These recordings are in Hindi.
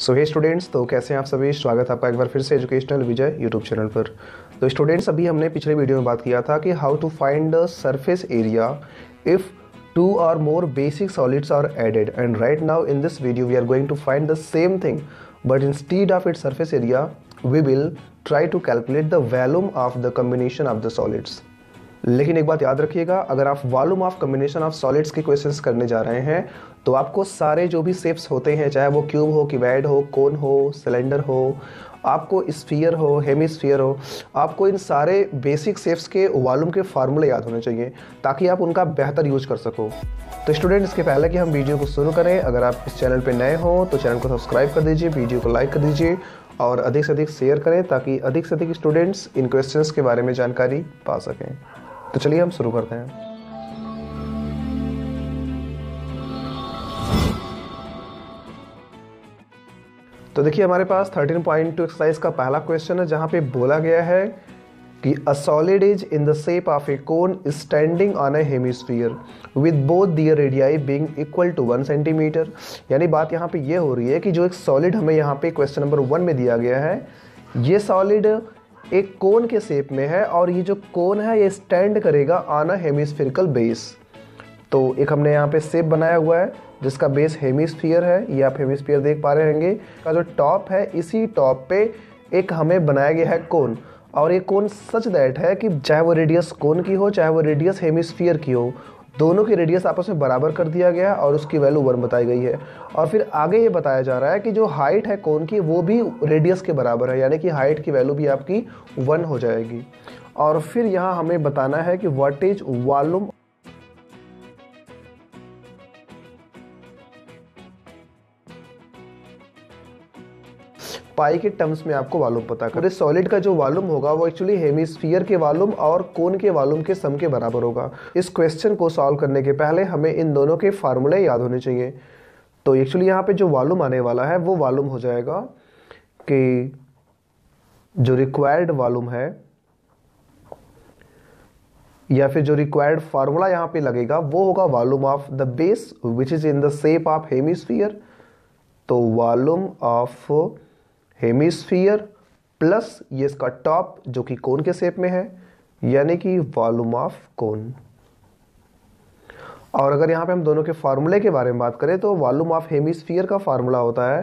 सो हे स्टूडेंट्स तो कैसे हैं आप सभी स्वागत है आपका एक बार फिर से एजुकेशनल विजय यूट्यूब चैनल पर तो स्टूडेंट्स अभी हमने पिछले वीडियो में बात किया था कि how to find the surface area if two are more basic solids are added and right now in this video we are going to find the same thing but instead of it surface area we will try to calculate the volume of the combination of the solids लेकिन एक बात याद रखिएगा अगर आप volume of combination of solids के क्वेश्चन करने जा रहे हैं तो आपको सारे जो भी सेप्स होते हैं चाहे वो क्यूब हो किवैड हो कोन हो सिलेंडर हो आपको स्फीयर हो हेमिस्फीयर हो आपको इन सारे बेसिक सेप्स के वॉल्यूम के फार्मूले याद होने चाहिए ताकि आप उनका बेहतर यूज कर सको तो स्टूडेंट्स इसके पहले कि हम वीडियो को शुरू करें अगर आप इस चैनल पर नए हों तो चैनल को सब्सक्राइब कर दीजिए वीडियो को लाइक कर दीजिए और अधिक से अधिक शेयर करें ताकि अधिक से अधिक स्टूडेंट्स इन क्वेश्चंस के बारे में जानकारी पा सकें तो चलिए हम शुरू करते हैं तो देखिए हमारे पास 13.2 एक्सरसाइज का पहला क्वेश्चन है जहां पे बोला गया है कि a solid is in the shape of a cone standing on a hemisphere with both their radii being equal to one centimetre यानी बात यहाँ पे ये हो रही है कि जो एक सॉलिड हमें यहाँ पे क्वेश्चन नंबर वन में दिया गया है ये सॉलिड एक कोन के शेप में है और ये जो कोन है ये स्टैंड करेगा ऑन अ हेमिस्फेरिकल बेस तो एक हमने यहाँ पे शेप बनाया हुआ है जिसका बेस हेमिस्फीयर है ये आप हेमिस्फीयर देख पा रहे होंगे का जो टॉप है इसी टॉप पे एक हमें बनाया गया है कोन और ये कोन सच दैट है कि चाहे वो रेडियस कोन की हो चाहे वो रेडियस हेमिस्फीयर की हो दोनों की रेडियस आपस में बराबर कर दिया गया और उसकी वैल्यू वन बताई गई है और फिर आगे ये बताया जा रहा है कि जो हाइट है कौन की वो भी रेडियस के बराबर है यानी कि हाइट की वैल्यू भी आपकी वन हो जाएगी और फिर यहाँ हमें बताना है कि वट इज वॉल्यूम पाई के टर्म्स में आपको वालूम पता कर सॉलिड का जो वालूम होगा वो एक्चुअली हेमिस्फीयर के वालूम और कोन के वालूम के सम के बराबर होगा इस क्वेश्चन को सॉल्व करने के पहले हमें इन दोनों के फार्मूले याद होने चाहिए तो एक्चुअली यहाँ पे जो वालूम आने वाला है वो वालूम हो जाएगा कि जो रिक्वायर्ड वालूम है या फिर जो रिक्वायर्ड फार्मूला यहाँ पे लगेगा वो होगा volume of the base which is in the shape of hemisphere तो वॉल्यूम ऑफ हेमिस्फीयर प्लस ये इसका टॉप जो कि कोन के शेप में है यानी कि वॉल्यूम ऑफ कोन और अगर यहाँ पे हम दोनों के फार्मूले के बारे में बात करें तो वॉल्यूम ऑफ हेमिस्फीयर का फार्मूला होता है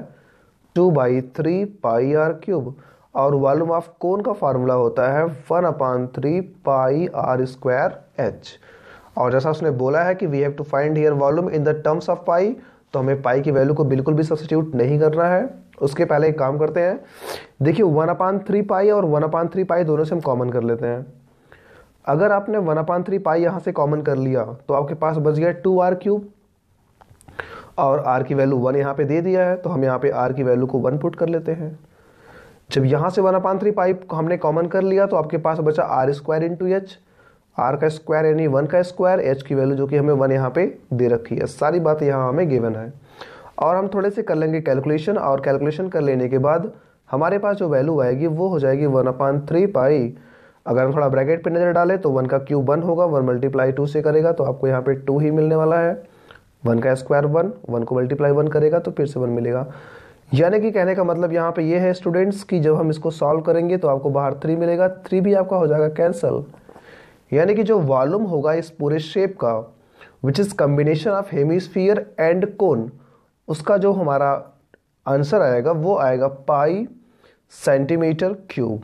two by three pi are cube और वॉल्यूम ऑफ कोन का फार्मूला होता है one upon three pi are square h और जैसा उसने बोला है कि we have to find here volume in the terms of pi तो हमें पाई की वैल्यू को बिल्कुल भी सब्सटीट्यूट नहीं करना है उसके पहले एक काम करते हैं देखिए वन अपान थ्री पाई और वन अपान थ्री पाई दोनों से हम कॉमन कर लेते हैं अगर आपने वन अपान थ्री पाई यहाँ से कॉमन कर लिया तो आपके पास बच गया टू आर क्यूब और आर की वैल्यू वन यहाँ पे दे दिया है तो हम यहाँ पे आर की वैल्यू को वन पुट कर लेते हैं जब यहाँ से वन अपान थ्री पाई हमने कॉमन कर लिया तो आपके पास बचा r square into h r का स्क्वायर यानी वन का स्क्वायर एच की वैल्यू जो कि हमें वन यहाँ पे दे रखी है सारी बात यहाँ हमें गिवन है और हम थोड़े से कर लेंगे कैलकुलेशन और कैलकुलेशन कर लेने के बाद हमारे पास जो वैल्यू आएगी वो हो जाएगी वन अपान थ्री पाई अगर हम थोड़ा ब्रैकेट पे नज़र डालें तो वन का क्यूब वन होगा वन मल्टीप्लाई टू से करेगा तो आपको यहाँ पे टू ही मिलने वाला है वन का स्क्वायर वन वन को मल्टीप्लाई वन करेगा तो फिर से वन मिलेगा यानी कि कहने का मतलब यहाँ पे ये है स्टूडेंट्स कि जब हम इसको सॉल्व करेंगे तो आपको बाहर थ्री मिलेगा थ्री भी आपका हो जाएगा कैंसल यानी कि जो वॉल्यूम होगा इस पूरे शेप का which is combination of hemisphere and cone उसका जो हमारा आंसर आएगा वो आएगा पाई सेंटीमीटर क्यूब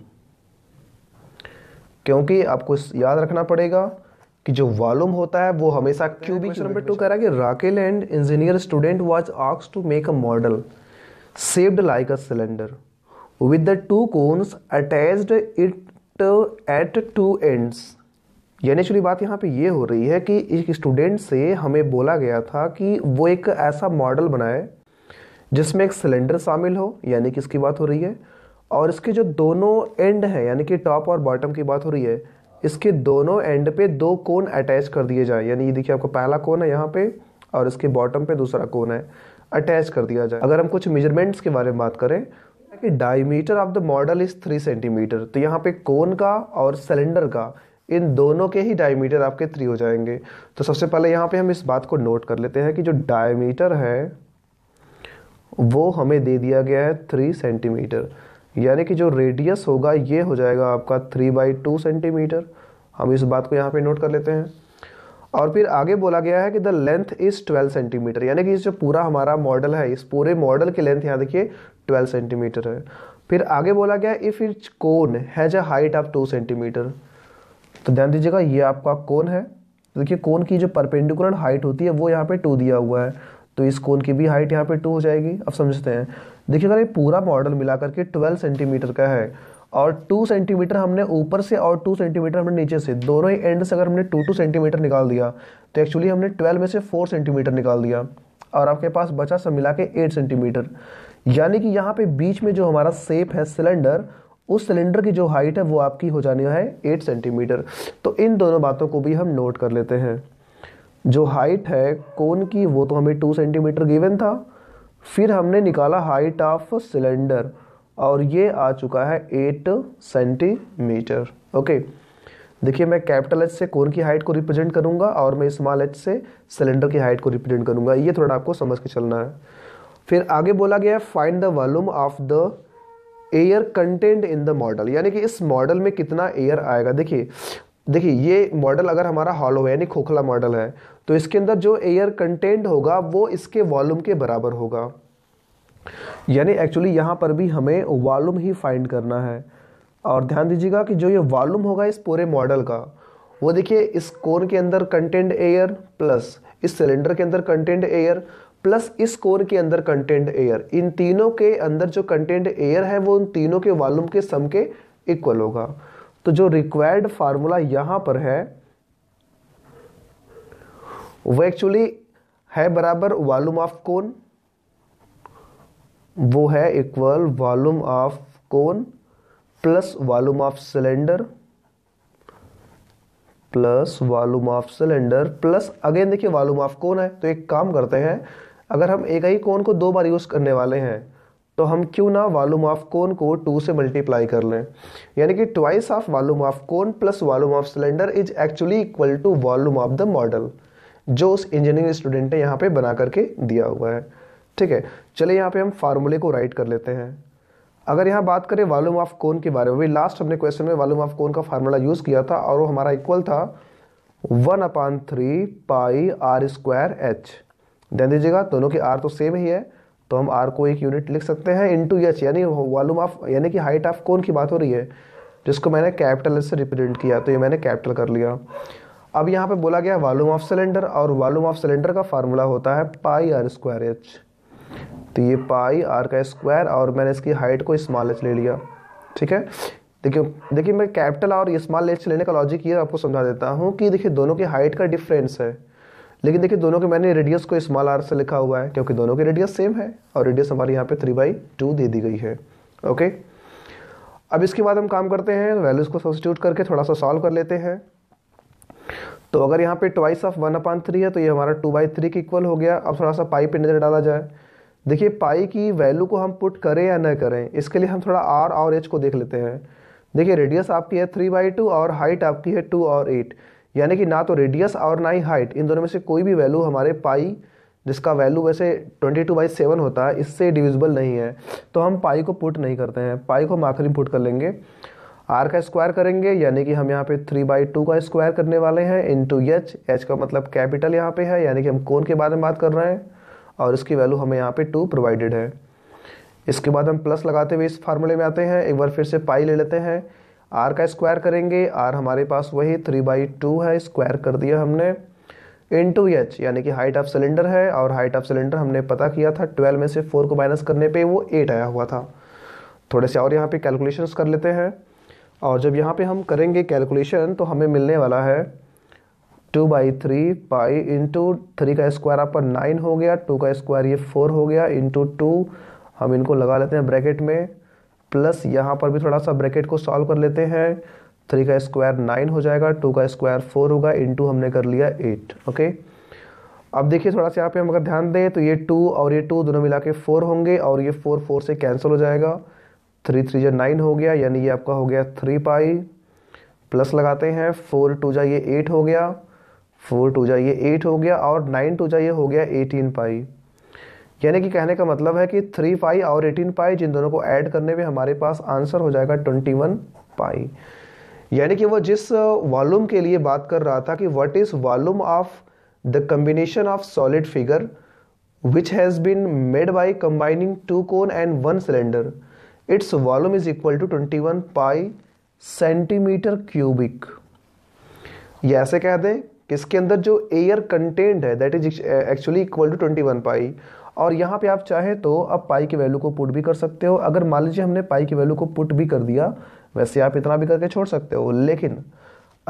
क्योंकि आपको याद रखना पड़ेगा कि जो वॉल्यूम होता है वो हमेशा क्यूबिक नंबर टू कह रहा है कि Rachel and engineer student was आक्स to make a model shaped like a cylinder with the two cones attached it at two ends यानी बात यहाँ पे ये हो रही है कि एक स्टूडेंट से हमें बोला गया था कि वो एक ऐसा मॉडल बनाए जिसमें एक सिलेंडर शामिल हो यानी कि इसकी बात हो रही है और इसके जो दोनों एंड हैं यानी कि टॉप और बॉटम की बात हो रही है इसके दोनों एंड पे दो कोन अटैच कर दिए जाए यानी ये देखिए आपको पहला कोन है यहाँ पे और इसके बॉटम पे दूसरा कोन है अटैच कर दिया जाए अगर हम कुछ मेजरमेंट्स के बारे में बात करें कि diameter of the model is three centimetre तो यहाँ पे कोन का और सिलेंडर का इन दोनों के ही डायमीटर आपके थ्री हो जाएंगे तो सबसे पहले यहाँ पे हम इस बात को नोट कर लेते हैं कि जो डायमीटर है वो हमें दे दिया गया है थ्री सेंटीमीटर यानी कि जो रेडियस होगा ये हो जाएगा आपका थ्री बाई टू सेंटीमीटर हम इस बात को यहाँ पे नोट कर लेते हैं और फिर आगे बोला गया है कि the length is twelve centimetre यानी कि इस जो पूरा हमारा मॉडल है इस पूरे मॉडल की लेंथ यहाँ देखिए ट्वेल्व सेंटीमीटर है फिर आगे बोला गया if it cone has a height of two centimetre तो ध्यान दीजिएगा ये आपका कोन है देखिए कोन की जो परपेंडिकुलर हाइट होती है वो यहाँ पे टू दिया हुआ है तो इस कोन की भी हाइट यहाँ पे टू हो जाएगी अब समझते हैं देखिए अगर ये पूरा मॉडल मिला करके ट्वेल्व सेंटीमीटर का है और टू सेंटीमीटर हमने ऊपर से और टू सेंटीमीटर हमने नीचे से दोनों ही एंड से अगर हमने टू टू सेंटीमीटर निकाल दिया तो एक्चुअली हमने ट्वेल्व में से फोर सेंटीमीटर निकाल दिया और आपके पास बचा सब मिला के एट सेंटीमीटर यानी कि यहाँ पे बीच में जो हमारा सेप है सिलेंडर उस सिलेंडर की जो हाइट है वो आपकी हो जानी है एट सेंटीमीटर तो इन दोनों बातों को भी हम नोट कर लेते हैं जो हाइट है कोन की वो तो हमें टू सेंटीमीटर गिवन था फिर हमने निकाला हाइट ऑफ सिलेंडर और ये आ चुका है एट सेंटीमीटर ओके देखिए मैं कैपिटल एच से कोन की हाइट को रिप्रेजेंट करूंगा और मैं स्मॉल एच से सिलेंडर की हाइट को रिप्रेजेंट करूंगा ये थोड़ा आपको समझ के चलना है फिर आगे बोला गया है find the volume of the air content in the model यानी कि इस मॉडल में कितना एयर आएगा देखिए देखिए ये मॉडल अगर हमारा हॉलो यानी खोखला मॉडल है तो इसके अंदर जो एयर कंटेंट होगा वो इसके वॉल्यूम के बराबर होगा यानी एक्चुअली यहाँ पर भी हमें वॉल्यूम ही फाइंड करना है और ध्यान दीजिएगा कि जो ये वॉल्यूम होगा इस पूरे मॉडल का वो देखिए इस कोन के अंदर कंटेंट एयर प्लस इस सिलेंडर के अंदर कंटेंट एयर प्लस इस कोर के अंदर कंटेंट एयर इन तीनों के अंदर जो कंटेंट एयर है वो उन तीनों के वॉल्यूम के सम के इक्वल होगा तो जो रिक्वायर्ड फार्मूला यहां पर है वो एक्चुअली है बराबर वॉल्यूम ऑफ कोन वो है equal volume of cone plus volume of cylinder plus volume of cylinder plus again देखिए वॉल्यूम ऑफ कौन है तो एक काम करते हैं अगर हम एक ही कोन को दो बार यूज़ करने वाले हैं तो हम क्यों ना वॉल्यूम ऑफ कोन को टू से मल्टीप्लाई कर लें यानी कि twice of volume of cone plus volume of cylinder is actually equal to volume of the model जो उस इंजीनियरिंग स्टूडेंट ने यहाँ पे बना करके दिया हुआ है ठीक है चलिए यहाँ पे हम फार्मूले को राइट कर लेते हैं अगर यहाँ बात करें वॉल्यूम ऑफ कोन के बारे में भी लास्ट हमने क्वेश्चन में वालूम ऑफ कोन का फार्मूला यूज़ किया था और वो हमारा इक्वल था one upon three pi are square h ध्यान दीजिएगा दोनों की आर तो सेम ही है तो हम आर को एक यूनिट लिख सकते हैं इन टू एच यानी वॉल्यूम ऑफ यानी कि हाइट ऑफ कौन की बात हो रही है जिसको मैंने कैपिटल से रिप्रेजेंट किया तो ये मैंने कैपिटल कर लिया अब यहाँ पे बोला गया वॉल्यूम ऑफ सिलेंडर और वॉल्यूम ऑफ सिलेंडर का फार्मूला होता है पाई आर स्क्वायर एच तो ये पाई आर का स्क्वायर और मैंने इसकी हाइट को स्मॉल एच ले लिया ठीक है देखिए देखिए मैं कैपिटल और स्मॉल एच लेने का लॉजिक ये आपको समझा देता हूँ कि देखिए दोनों की हाइट का डिफरेंस है लेकिन देखिए दोनों के मैंने रेडियस को स्मॉल आर से लिखा हुआ है क्योंकि दोनों के रेडियस सेम है और रेडियस हमारे यहाँ पे थ्री बाई टू दे दी गई है ओके अब इसके बाद हम काम करते हैं वैल्यूज़ को सब्सिट्यूट करके थोड़ा सा सॉल्व कर लेते हैं तो अगर यहाँ पे twice of one upon three है तो ये हमारा टू बाई थ्री के इक्वल हो गया अब थोड़ा सा पाई पे नज़र डाला जाए देखिए पाई की वैल्यू को हम पुट करें या न करें इसके लिए हम थोड़ा आर और एच को देख लेते हैं देखिए रेडियस आपकी है थ्री बाई टू और हाइट आपकी है टू और एट यानी कि ना तो रेडियस और ना ही हाइट इन दोनों में से कोई भी वैल्यू हमारे पाई जिसका वैल्यू वैसे ट्वेंटी टू बाई सेवन होता है इससे डिविजिबल नहीं है तो हम पाई को पुट नहीं करते हैं पाई को हम आखिरी पुट कर लेंगे आर का स्क्वायर करेंगे यानी कि हम यहाँ पे थ्री बाई टू का स्क्वायर करने वाले हैं इन टू एच एच का मतलब कैपिटल यहाँ पे है यानी कि हम कौन के बारे में बात कर रहे हैं और इसकी वैल्यू हमें यहाँ पे टू प्रोवाइडेड है इसके बाद हम प्लस लगाते हुए इस फार्मूले में आते हैं एक बार फिर से पाई ले लेते हैं आर का स्क्वायर करेंगे आर हमारे पास वही थ्री बाई टू है स्क्वायर कर दिया हमने इन टू एच यानी कि हाइट ऑफ सिलेंडर है और हाइट ऑफ सिलेंडर हमने पता किया था ट्वेल्व में से फोर को माइनस करने पे वो एट आया हुआ था थोड़े से और यहाँ पे कैलकुलेशंस कर लेते हैं और जब यहाँ पे हम करेंगे कैलकुलेशन तो हमें मिलने वाला है two by three pi into three का स्क्वायर आपका नाइन हो गया टू का स्क्वायर ये फोर हो गया इंटू टू हम इनको लगा लेते हैं ब्रैकेट में प्लस यहाँ पर भी थोड़ा सा ब्रैकेट को सॉल्व कर लेते हैं थ्री का स्क्वायर नाइन हो जाएगा टू का स्क्वायर फोर होगा टू हमने कर लिया एट ओके अब देखिए थोड़ा सा यहाँ पे हम अगर ध्यान दें तो ये टू और ये टू दोनों मिला के फोर होंगे और ये फोर फोर से कैंसिल हो जाएगा थ्री थ्री जो नाइन हो गया यानी ये आपका हो गया थ्री पाई प्लस लगाते हैं फोर टू जाइए एट हो गया फोर टू जाइए एट हो गया और नाइन टू जाइए हो गया एटीन पाई यानी कि कहने का मतलब है कि थ्री पाई और एटीन पाई जिन दोनों को ऐड करने में हमारे पास आंसर हो जाएगा ट्वेंटी वन पाई यानी कि वो जिस वॉल्यूम के लिए बात कर रहा था कि what is volume of the combination of solid figure has been made by combining two cone and one cylinder its volume is equal to twenty one pi centimetre cubic ये ऐसे कह दें कि इसके अंदर जो एयर कंटेंट है that is actually equal to twenty one pi और यहाँ पे आप चाहें तो आप पाई की वैल्यू को पुट भी कर सकते हो अगर मान लीजिए हमने पाई की वैल्यू को पुट भी कर दिया वैसे आप इतना भी करके छोड़ सकते हो लेकिन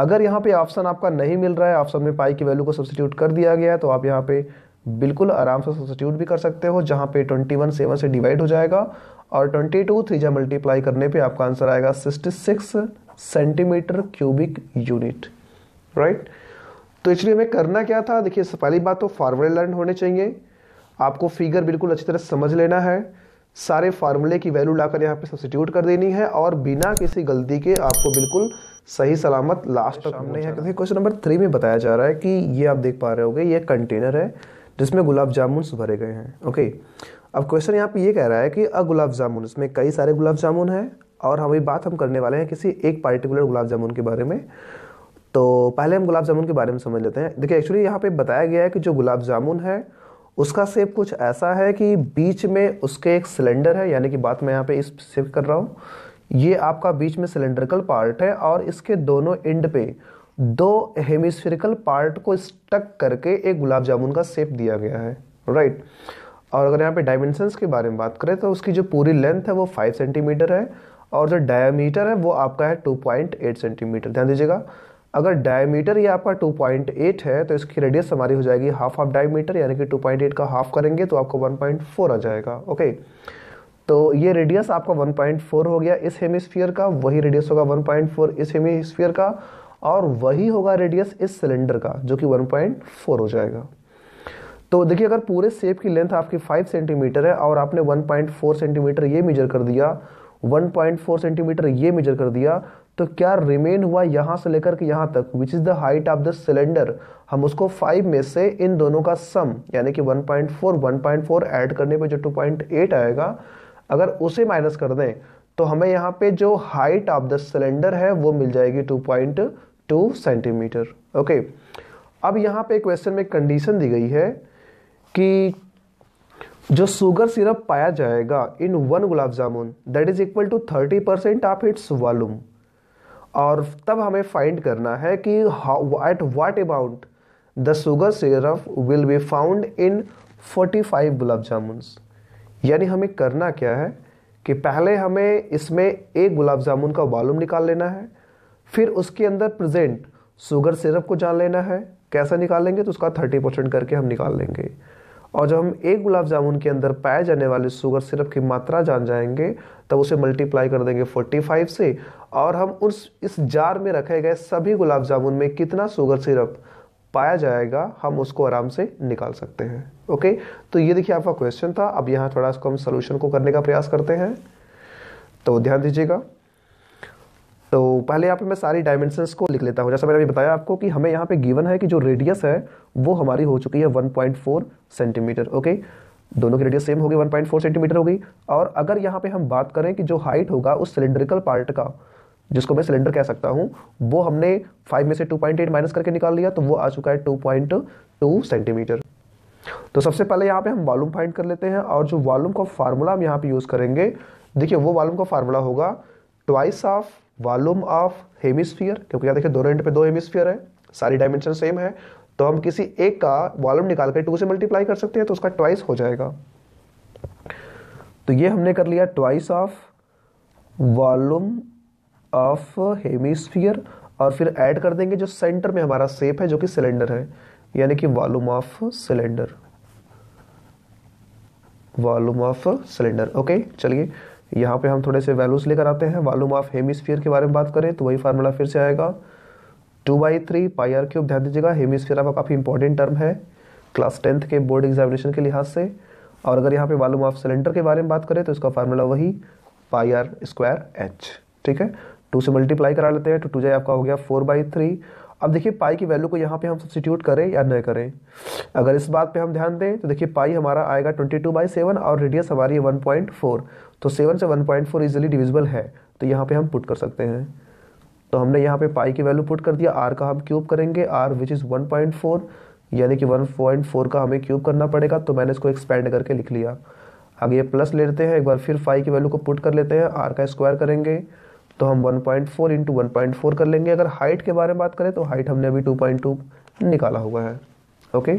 अगर यहाँ पे ऑप्शन आपका नहीं मिल रहा है ऑप्शन में पाई की वैल्यू को सब्सिट्यूट कर दिया गया है तो आप यहाँ पे बिल्कुल आराम से सब्सिट्यूट भी कर सकते हो जहाँ पे ट्वेंटी वन सेवन से डिवाइड हो जाएगा और ट्वेंटी टू थ्री जा मल्टीप्लाई करने पे आपका आंसर आएगा sixty six centimetre cubic unit right तो इसलिए हमें करना क्या था देखिए पहली बात तो फॉरवर्ड लर्न होने चाहिए आपको फिगर बिल्कुल अच्छी तरह समझ लेना है सारे फार्मूले की वैल्यू लाकर यहाँ पे सब्सिट्यूट कर देनी है और बिना किसी गलती के आपको बिल्कुल सही सलामत लास्ट तक हमने है क्वेश्चन नंबर थ्री में बताया जा रहा है कि ये आप देख पा रहे होगे ये कंटेनर है जिसमें गुलाब जामुन भरे गए हैं ओके अब क्वेश्चन यहाँ पे ये कह रहा है कि अ गुलाब जामुन इसमें कई सारे गुलाब जामुन हैं और हमें बात हम करने वाले हैं किसी एक पार्टिकुलर गुलाब जामुन के बारे में तो पहले हम गुलाब जामुन के बारे में समझ लेते हैं देखिए एक्चुअली यहाँ पे बताया गया है कि जो गुलाब जामुन है उसका सेप कुछ ऐसा है कि बीच में उसके एक सिलेंडर है यानी कि बात मैं यहाँ पे इस सेप कर रहा हूँ ये आपका बीच में सिलेंड्रिकल पार्ट है और इसके दोनों एंड पे दो हेमिस्फेरिकल पार्ट को स्टक करके एक गुलाब जामुन का सेप दिया गया है राइट और अगर यहाँ पे डायमेंशंस के बारे में बात करें तो उसकी जो पूरी लेंथ है वो फाइव सेंटीमीटर है और जो डायमीटर है वो आपका है टू पॉइंट एट सेंटीमीटर ध्यान दीजिएगा अगर डायमीटर ये आपका 2.8 है तो इसकी रेडियस हमारी हो जाएगी हाफ ऑफ डायमीटर यानी कि 2.8 का हाफ करेंगे तो आपको 1.4 आ जाएगा ओके तो ये रेडियस आपका 1.4 हो गया इस हेमिस्फीयर का वही रेडियस होगा 1.4 इस हेमिस्फीयर का और वही होगा रेडियस इस सिलेंडर का जो कि 1.4 हो जाएगा तो देखिए अगर पूरे सेप की लेंथ आपकी 5 सेंटीमीटर है और आपने 1.4 सेंटीमीटर ये मेजर कर दिया 1.4 सेंटीमीटर ये मेजर कर दिया तो क्या रिमेन हुआ यहाँ से लेकर के यहाँ तक which is the height of the cylinder हम उसको फाइव में से इन दोनों का सम यानी कि 1.4 1.4 ऐड करने पे जो 2.8 आएगा अगर उसे माइनस कर दें तो हमें यहाँ पे जो हाइट ऑफ द सिलेंडर है वो मिल जाएगी 2.2 सेंटीमीटर ओके अब यहाँ पे क्वेश्चन में कंडीशन दी गई है कि जो शुगर सिरप पाया जाएगा in one gulab jamun that is equal to thirty percent of its volume और तब हमें फाइंड करना है कि at what amount the sugar syrup will be found in 45 gulab jamun यानी हमें करना क्या है कि पहले हमें इसमें एक गुलाब जामुन का वॉल्यूम निकाल लेना है फिर उसके अंदर प्रेजेंट शुगर सिरप को जान लेना है निकाल निकालेंगे तो उसका थर्टी परसेंट करके हम निकाल लेंगे और जब हम एक गुलाब जामुन के अंदर पाए जाने वाले शुगर सिरप की मात्रा जान जाएंगे तब उसे मल्टीप्लाई कर देंगे 45 से और हम उस इस जार में रखे गए सभी गुलाब जामुन में कितना शुगर सिरप पाया जाएगा हम उसको आराम से निकाल सकते हैं ओके तो ये देखिए आपका क्वेश्चन था अब यहाँ थोड़ा इसको हम सोल्यूशन को करने का प्रयास करते हैं तो ध्यान दीजिएगा तो पहले यहाँ पे मैं सारी डायमेंशंस को लिख लेता हूँ जैसा मैंने अभी बताया आपको कि हमें यहाँ पे गिवन है कि जो रेडियस है वो हमारी हो चुकी है 1.4 सेंटीमीटर ओके दोनों की रेडियस सेम होगी 1.4 सेंटीमीटर होगी और अगर यहाँ पे हम बात करें कि जो हाइट होगा उस सिलेंड्रिकल पार्ट का जिसको मैं सिलेंडर कह सकता हूँ वो हमने फाइव में से टू पॉइंट एट माइनस करके निकाल लिया तो वो आ चुका है टू पॉइंट टू सेंटीमीटर तो सबसे पहले यहाँ पे हम वॉल्यूम फाइंड कर लेते हैं और जो वॉल्यूम का फार्मूला हम यहाँ पे यूज़ करेंगे देखिए वो वॉल्यूम का फार्मूला होगा twice of volume of hemisphere क्योंकि यहाँ देखिए दोनों एंड पे दो हेमिस्फीयर है सारी डायमेंशन सेम है तो हम किसी एक का वॉल्यूम निकाल कर टू से मल्टीप्लाई कर सकते हैं तो उसका ट्वाइस हो जाएगा तो ये हमने कर लिया twice of volume of hemisphere और फिर ऐड कर देंगे जो सेंटर में हमारा सेप है जो कि सिलेंडर है यानी कि volume of cylinder volume of cylinder okay चलिए यहाँ पे हम थोड़े से वैल्यूज लेकर आते हैं वॉल्यूम ऑफ हेमिस्फीयर के बारे में बात करें तो वही फार्मूला फिर से आएगा two by three pi are cube ध्यान दीजिएगा हेमिस्फीयर आपका काफ़ी इंपॉर्टेंट टर्म है क्लास टेंथ के बोर्ड एग्जामिनेशन के लिहाज से और अगर यहाँ पे वॉल्यूम ऑफ सिलेंडर के बारे में बात करें तो इसका फार्मूला वही पाई आर स्क्वायर एच ठीक है टू से मल्टीप्लाई करा लेते हैं तो टू जाए आपका हो गया फोर बाई थ्री अब देखिए पाई की वैल्यू को यहाँ पे हम सब्सिट्यूट करें या न करें अगर इस बात पे हम ध्यान दें तो देखिए पाई हमारा आएगा ट्वेंटी टू बाई सेवन और रेडियस हमारी वन पॉइंट फोर तो सेवन से one point four easily divisible है तो यहाँ पे हम पुट कर सकते हैं तो हमने यहाँ पे पाई की वैल्यू पुट कर दिया आर का हम क्यूब करेंगे r which is one point four यानी कि वन पॉइंट फोर का हमें क्यूब करना पड़ेगा तो मैंने इसको एक्सपेंड करके लिख लिया अगर ये प्लस लेते हैं एक बार फिर फाइव की वैल्यू को पुट कर लेते हैं आर का स्क्वायर करेंगे तो हम 1.4 पॉइंट फोर कर लेंगे अगर हाइट के बारे में बात करें तो हाइट हमने अभी 2.2 निकाला हुआ है ओके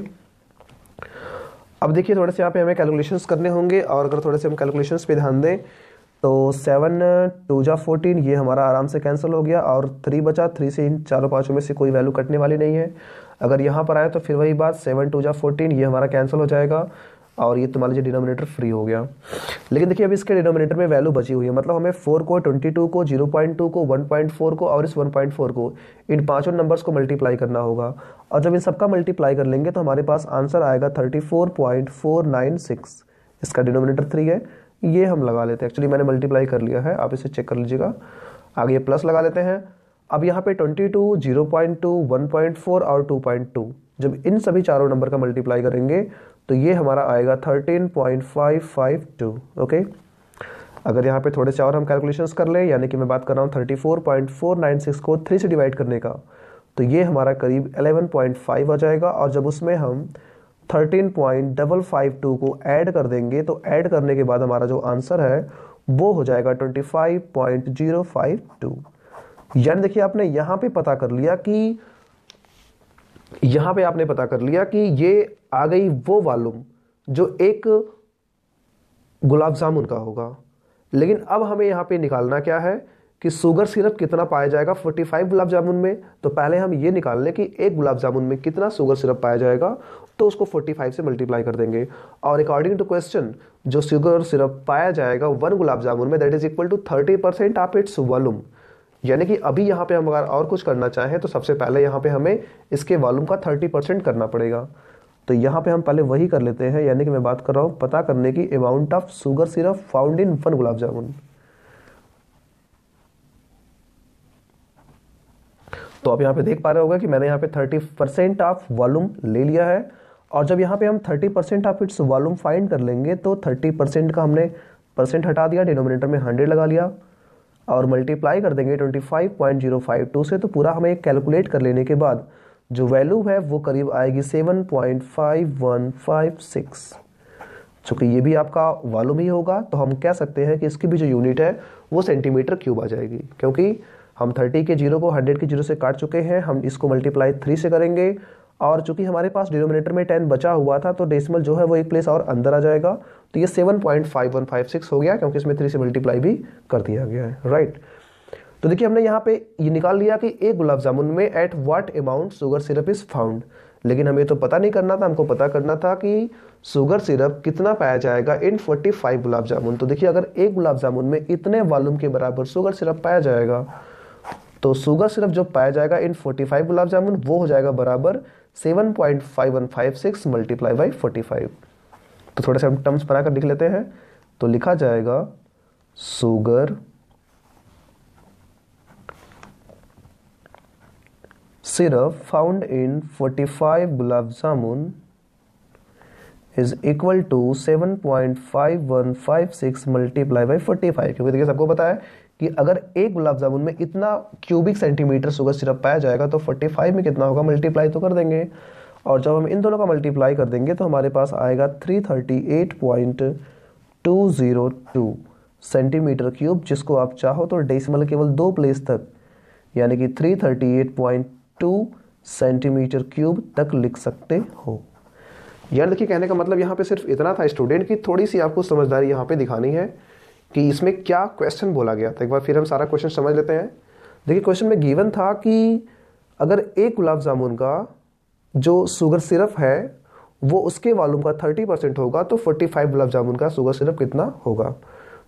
अब देखिए थोड़े से यहाँ पे हमें कैलकुलेशंस करने होंगे और अगर थोड़े से हम कैलकुलेशंस पे ध्यान दें तो सेवन टू जा फोर्टीन ये हमारा आराम से कैंसिल हो गया और थ्री बचा थ्री से इन चारों पाँचों में से कोई वैल्यू कटने वाली नहीं है अगर यहाँ पर आए तो फिर वही बात सेवन टू जा फोर्टीन ये हमारा कैंसिल हो जाएगा और ये तुम्हारा जो डिनोमिनेटर फ्री हो गया लेकिन देखिए अभी इसके डिनोमिनेटर में वैल्यू बची हुई है मतलब हमें फोर को ट्वेंटी टू को जीरो पॉइंट टू को वन पॉइंट फोर को और इस वन पॉइंट फोर को इन पांचों नंबर्स को मल्टीप्लाई करना होगा और जब इन सबका मल्टीप्लाई कर लेंगे तो हमारे पास आंसर आएगा thirty four point four nine six इसका डिनोमिनेटर थ्री है ये हम लगा लेते हैं एक्चुअली मैंने मल्टीप्लाई कर लिया है आप इसे चेक कर लीजिएगा आगे प्लस लगा लेते हैं अब यहाँ पे ट्वेंटी टू जीरो और टू जब इन सभी चारों नंबर का मल्टीप्लाई करेंगे तो ये हमारा आएगा 13.552 पॉइंट ओके अगर यहाँ पे थोड़े से और हम कैलकुलेशंस कर लें यानी कि मैं बात कर रहा हूँ 34.496 को थ्री से डिवाइड करने का तो ये हमारा करीब 11.5 आ जाएगा और जब उसमें हम 13.552 को ऐड कर देंगे तो ऐड करने के बाद हमारा जो आंसर है वो हो जाएगा 25.052 फाइव यानी देखिए आपने यहाँ पे पता कर लिया कि यहाँ पे आपने पता कर लिया कि ये आ गई वो वालूम जो एक गुलाब जामुन का होगा लेकिन अब हमें यहाँ पे निकालना क्या है कि शुगर सिरप कितना पाया जाएगा 45 गुलाब जामुन में तो पहले हम ये निकाल लें कि एक गुलाब जामुन में कितना शुगर सिरप पाया जाएगा तो उसको 45 से मल्टीप्लाई कर देंगे और अकॉर्डिंग टू क्वेश्चन जो शुगर सिरप पाया जाएगा वन गुलाब जामुन में that is equal to 30 percent of its volume यानी कि अभी यहाँ पे हम अगर और कुछ करना चाहें तो सबसे पहले यहाँ पे हमें इसके वॉल्यूम का थर्टी परसेंट करना पड़ेगा तो यहाँ पे हम पहले वही कर लेते हैं यानी कि मैं बात कर रहा हूँ पता करने की amount of sugar syrup found in one gulab jamun तो आप यहाँ पे देख पा रहे होगा कि मैंने यहाँ पे थर्टी परसेंट ऑफ वॉल्यूम ले लिया है और जब यहाँ पे हम thirty percent of its volume find कर लेंगे तो थर्टी परसेंट का हमने परसेंट हटा दिया डिनोमिनेटर में हंड्रेड लगा लिया और मल्टीप्लाई कर देंगे 25.052 से तो पूरा हमें कैलकुलेट कर लेने के बाद जो वैल्यू है वो करीब आएगी 7.5156 चूँकि ये भी आपका वालूम ही होगा तो हम कह सकते हैं कि इसकी भी जो यूनिट है वो सेंटीमीटर क्यूब आ जाएगी क्योंकि हम 30 के जीरो को 100 के जीरो से काट चुके हैं हम इसको मल्टीप्लाई थ्री से करेंगे और चूंकि हमारे पास डिनोमिनेटर में टेन बचा हुआ था तो डेसिमल जो है वो एक प्लेस और अंदर आ जाएगा तो ये seven point five one five six हो गया क्योंकि इसमें थ्री से मल्टीप्लाई भी कर दिया गया है राइट तो देखिए हमने यहाँ पे ये निकाल लिया कि एक गुलाब जामुन में at what amount sugar syrup is found लेकिन हमें तो पता नहीं करना था हमको पता करना था कि शुगर सिरप कितना पाया जाएगा इन 45 गुलाब जामुन तो देखिए अगर एक गुलाब जामुन में इतने वॉल्यूम के बराबर शुगर सिरप पाया जाएगा तो शुगर सिरप जो पाया जाएगा इन 45 गुलाब जामुन वो हो जाएगा बराबर 7.5156 मल्टीप्लाई बाई 45 तो थोड़े से हम टर्म्स बनाकर लिख लेते हैं तो लिखा जाएगा sugar jamun is equal 45 seven point five one five 7.5156 multiply by 45 क्योंकि देखिए सबको पता है कि अगर एक गुलाब जामुन में इतना क्यूबिक सेंटीमीटर सुगर सिरप पाया जाएगा तो 45 में कितना होगा मल्टीप्लाई तो कर देंगे और जब हम इन दोनों का मल्टीप्लाई कर देंगे तो हमारे पास आएगा 338.202 सेंटीमीटर क्यूब जिसको आप चाहो तो डेसिमल केवल दो प्लेस तक यानी कि 338.2 सेंटीमीटर क्यूब तक लिख सकते हो यार देखिए कहने का मतलब यहाँ पे सिर्फ इतना था स्टूडेंट की थोड़ी सी आपको समझदारी यहाँ पे दिखानी है कि इसमें क्या क्वेश्चन बोला गया था एक बार फिर हम सारा क्वेश्चन समझ लेते हैं देखिए क्वेश्चन में गिवन था कि अगर एक गुलाब जामुन का जो शुगर सिरप है वो उसके वालूम का थर्टी परसेंट होगा तो फोर्टी फाइव गुलाब जामुन का शुगर सिरप कितना होगा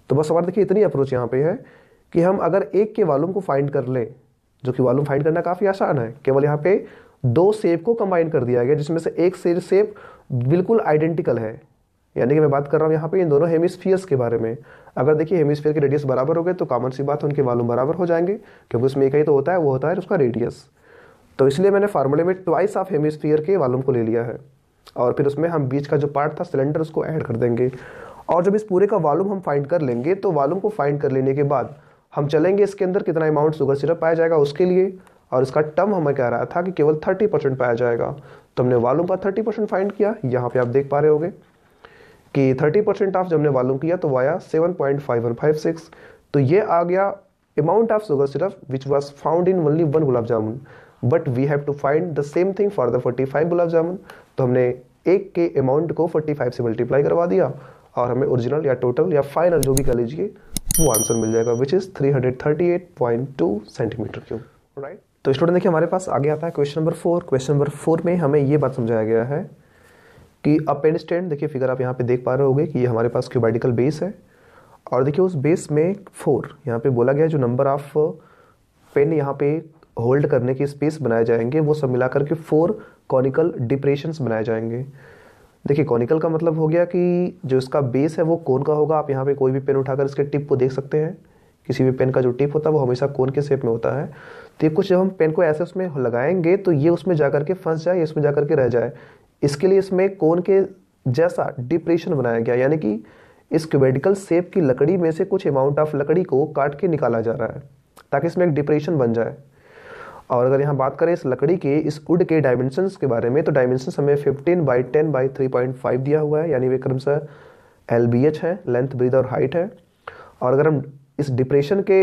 तो बस हमारे देखिए इतनी अप्रोच यहाँ पे है कि हम अगर एक के वालूम को फाइंड कर लें जो कि वालूम फाइंड करना काफ़ी आसान है केवल यहाँ पे दो सेब को कंबाइन कर दिया गया जिसमें से एक सेब सेब बिल्कुल आइडेंटिकल है यानी कि मैं बात कर रहा हूँ यहाँ पे इन दोनों हेमिस्फीयर्स के बारे में अगर देखिए हेमिस्फीयर के रेडियस बराबर हो गए तो कॉमन सी बात है उनके वालूम बराबर हो जाएंगे क्योंकि उसमें एक ही तो होता है वो होता है उसका रेडियस तो इसलिए मैंने फार्मूले में ट्वाइस ऑफ हेमिस्फीयर के वालूम को ले लिया है और फिर उसमें हम बीच का जो पार्ट था सिलेंडर उसको ऐड कर देंगे और जब इस पूरे का वॉल्यूम हम फाइंड कर लेंगे तो वॉल्यूम को फाइंड कर लेने के बाद हम चलेंगे इसके अंदर कितना अमाउंट शुगर सिरप पाया जाएगा उसके लिए और इसका टर्म हमें कह रहा था कि केवल थर्टी परसेंट पाया जाएगा तो हमने वॉल्यूम का थर्टी परसेंट फाइंड किया यहाँ पे आप देख पा रहे होंगे कि थर्टी परसेंट ऑफ जब हमने वॉल्यूम किया तो आया seven point five one five six तो ये आ गया amount of sugar syrup which was found in only one gulab jamun but we have to find the same thing for the 45 gulab jamun तो हमने एक के अमाउंट को 45 से मल्टीप्लाई करवा दिया और हमें ओरिजिनल या टोटल या फाइनल जो भी कह लीजिए वो आंसर मिल जाएगा which is 338.2 centimetre cube right तो स्टूडेंट देखिए हमारे पास आगे आता है question number four question number four में हमें ये बात समझाया गया है कि अपेंड स्टैंड देखिए फिगर आप यहाँ पे देख पा रहे होंगे कि ये हमारे पास क्यूबाइडिकल बेस है और देखिए उस बेस में फोर यहाँ पे बोला गया जो नंबर ऑफ पेन यहाँ पे होल्ड करने की स्पेस बनाए जाएंगे वो सब मिलाकर के फोर कॉनिकल डिप्रेशन बनाए जाएंगे देखिए कॉनिकल का मतलब हो गया कि जो इसका बेस है वो कोन का होगा आप यहाँ पे कोई भी पेन उठाकर इसके टिप को देख सकते हैं किसी भी पेन का जो टिप होता है वो हमेशा कोन के शेप में होता है तो ये कुछ जब हम पेन को ऐसे उसमें लगाएंगे तो ये उसमें जा करके फंस जाए इसमें जा करके रह जाए इसके लिए इसमें कोन के जैसा डिप्रेशन बनाया गया यानी कि इस क्यूबेडिकल सेप की लकड़ी में से कुछ अमाउंट ऑफ लकड़ी को काट के निकाला जा रहा है ताकि इसमें एक डिप्रेशन बन जाए और अगर यहाँ बात करें इस लकड़ी के इस वुड के डायमेंशंस के बारे में तो डायमेंशंस हमें 15 बाई 10 बाई 3.5 दिया हुआ है यानी वे क्रमशः एल बी एच है लेंथ ब्रीद और हाइट है और अगर हम इस डिप्रेशन के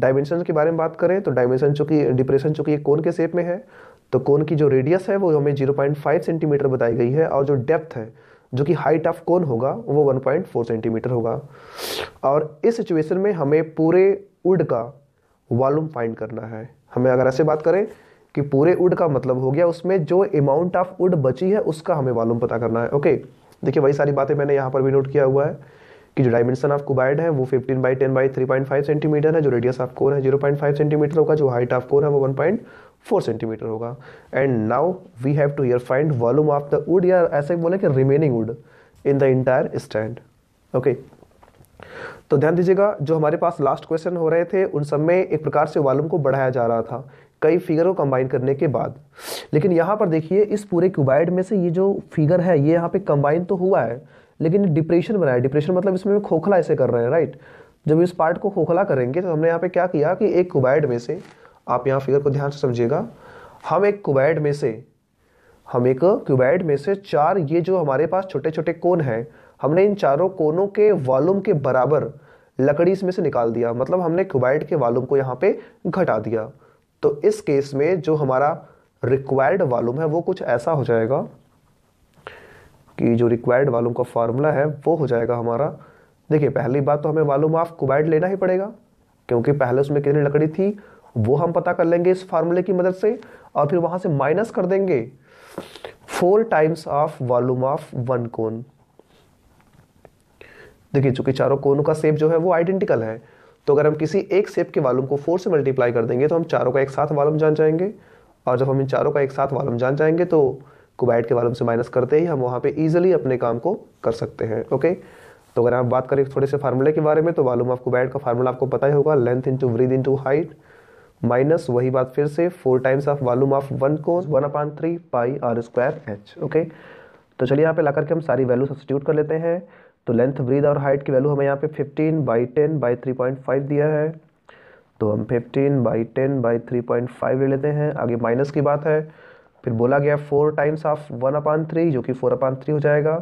डायमेंशन के बारे में बात करें तो डायमेंशन चूँकि डिप्रेशन चूँकि ये कौन के शेप में है तो कौन की जो रेडियस है वो हमें फाइव सेंटीमीटर बताई गई है और जो डेप्थ है जो कि हाइट ऑफ कौन होगा वो 1.4 सेंटीमीटर होगा और इस सिचुएशन में हमें पूरे उड का वॉल्यूम फाइंड करना है हमें अगर ऐसे बात करें कि पूरे उड का मतलब हो गया उसमें जो अमाउंट ऑफ उड बची है उसका हमें मालूम पता करना है ओके देखिए वही सारी बातें मैंने यहाँ पर भी नोट किया हुआ है कि जो डायमेंशन ऑफ कुबाइड है वो 15 बाई 10 बाई 3.5 सेंटीमीटर है जो रेडियस ऑफ कोर है 0.5 सेंटीमीटर होगा जो हाइट ऑफ कोर है वो 1.4 सेंटीमीटर होगा and now we have to यर find volume of the wood या ऐसे बोले कि remaining wood in the entire stand okay तो ध्यान दीजिएगा जो हमारे पास लास्ट क्वेश्चन हो रहे थे उन सब में एक प्रकार से वॉल्यूम को बढ़ाया जा रहा था कई फिगर को कंबाइन करने के बाद लेकिन यहाँ पर देखिए इस पूरे क्यूबाइड में से ये जो फिगर है ये यहाँ पे कंबाइन तो हुआ है लेकिन डिप्रेशन बनाया डिप्रेशन मतलब इसमें खोखला ऐसे कर रहे हैं राइट जब इस पार्ट को खोखला करेंगे तो हमने यहाँ पे क्या किया कि एक क्यूबाइड में से आप यहाँ फिगर को ध्यान से समझिएगा हम एक क्यूबाइड में से हम एक क्यूबाइड में से चार ये जो हमारे पास छोटे छोटे कोन हैं हमने इन चारों कोनों के वॉल्यूम के बराबर लकड़ी इसमें से निकाल दिया मतलब हमने क्यूबाइड के वॉल्यूम को यहाँ पे घटा दिया तो इस केस में जो हमारा रिक्वायर्ड वॉल्यूम है वो कुछ ऐसा हो जाएगा कि जो रिक्वायर्ड वॉल्यूम का फॉर्मूला है वो हो जाएगा हमारा देखिए पहली बात तो हमें वॉल्यूम ऑफ क्यूबाइड लेना ही पड़ेगा क्योंकि पहले उसमें कितनी लकड़ी थी वो हम पता कर लेंगे इस फार्मूले की मदद से और फिर वहां से माइनस कर देंगे four times of volume of one cone देखिए चूंकि चारों कोनों का सेप जो है वो आइडेंटिकल है तो अगर हम किसी एक सेप के वालूम को फोर से मल्टीप्लाई कर देंगे तो हम चारों का एक साथ वालूम जान जाएंगे और जब हम इन चारों का एक साथ वालूम जान जाएंगे तो कुबाइड के वालूम से माइनस करते ही हम वहाँ पर ईजिली अपने काम को कर सकते हैं ओके तो अगर आप बात करें थोड़े से फार्मूले के बारे में तो वालूम ऑफ कुबाइड का फार्मूला आपको पता ही होगा length into breadth into height minus वही बात फिर से four times of volume of one को one upon three pi are square H okay तो चलिए यहाँ पे ला करके हम सारी वैल्यू सब्सटीट्यूट कर लेते हैं तो लेंथ ब्रीद और हाइट की वैल्यू हमें यहाँ पे 15 बाई 10 बाई 3.5 दिया है तो हम 15 बाई 10 बाई 3.5 ले लेते हैं आगे माइनस की बात है फिर बोला गया four times of one upon three जो कि फोर अपान थ्री हो जाएगा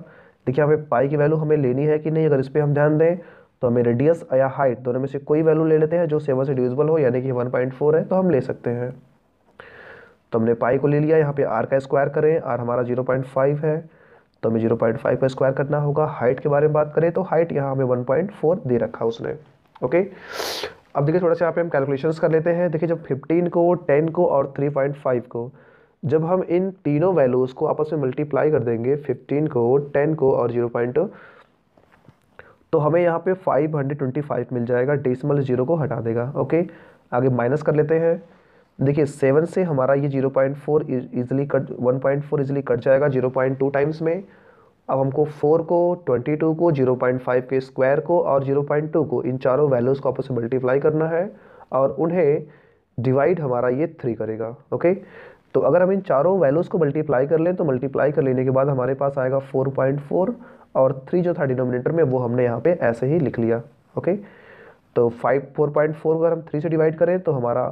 देखिए यहाँ पे पाई की वैल्यू हमें लेनी है कि नहीं अगर इस पर हम ध्यान दें तो हमें रेडियस या हाइट दोनों में से कोई वैल्यू ले लेते हैं जो सेवन से डिविजल हो यानी कि वन पॉइंट फोर है तो हम ले सकते हैं तो हमने पाई को ले लिया यहाँ पे आर का स्क्वायर करें आर हमारा जीरो पॉइंट फाइव है तो हमें जीरो पॉइंट फाइव का स्क्वायर करना होगा हाइट के बारे में बात करें तो हाइट यहाँ हमें वन पॉइंट फोर दे रखा उसने ओके अब देखिए थोड़ा सा यहाँ पे हम कैलकुलेशंस कर लेते हैं देखिए जब फिफ्टीन को टेन को और थ्री पॉइंट फाइव को जब हम इन तीनों वैल्यूज़ को आपस में मल्टीप्लाई कर देंगे फिफ्टीन को टेन को और जीरो पॉइंट तो हमें यहाँ पे फाइव मिल जाएगा डेसिमल जीरो को हटा देगा ओके आगे माइनस कर लेते हैं देखिए सेवन से हमारा ये zero point four easily cut one point four easily cut जाएगा जीरो पॉइंट टू टाइम्स में अब हमको फोर को ट्वेंटी टू को जीरो पॉइंट फाइव के स्क्वायर को और जीरो पॉइंट टू को इन चारों वैल्यूज़ को आपस में मल्टीप्लाई करना है और उन्हें डिवाइड हमारा ये थ्री करेगा ओके तो अगर हम इन चारों वैल्यूज़ को मल्टीप्लाई कर लें तो मल्टीप्लाई कर लेने के बाद हमारे पास आएगा फोर पॉइंट फोर और थ्री जो था डिनोमिनेटर में वो हमने यहाँ पे ऐसे ही लिख लिया ओके तो फाइव फोर पॉइंट फोर अगर हम थ्री से डिवाइड करें तो हमारा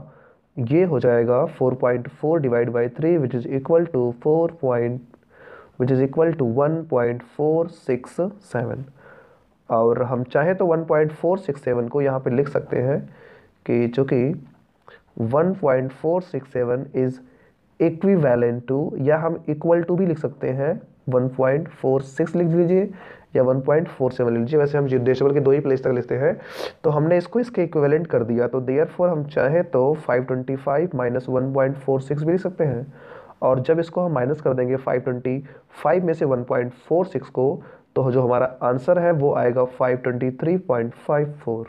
ये हो जाएगा four point four divide by three which is equal to four point which is equal to one point four six seven और हम चाहें तो one point four six seven को यहाँ पे लिख सकते हैं कि चूँकि one point four six seven is equal to या हम इक्वल टू भी लिख सकते हैं वन पॉइंट फोर सिक्स लिख लीजिए या 1.47 सेवन लीजिए वैसे हम डेसिबल के दो ही प्लेस तक लेते हैं तो हमने इसको इसके इक्विवेलेंट कर दिया तो देयर हम चाहें तो 525 twenty five minus one point four six भी लिख सकते हैं और जब इसको हम माइनस कर देंगे 525 में से 1.46 को तो जो हमारा आंसर है वो आएगा 523.54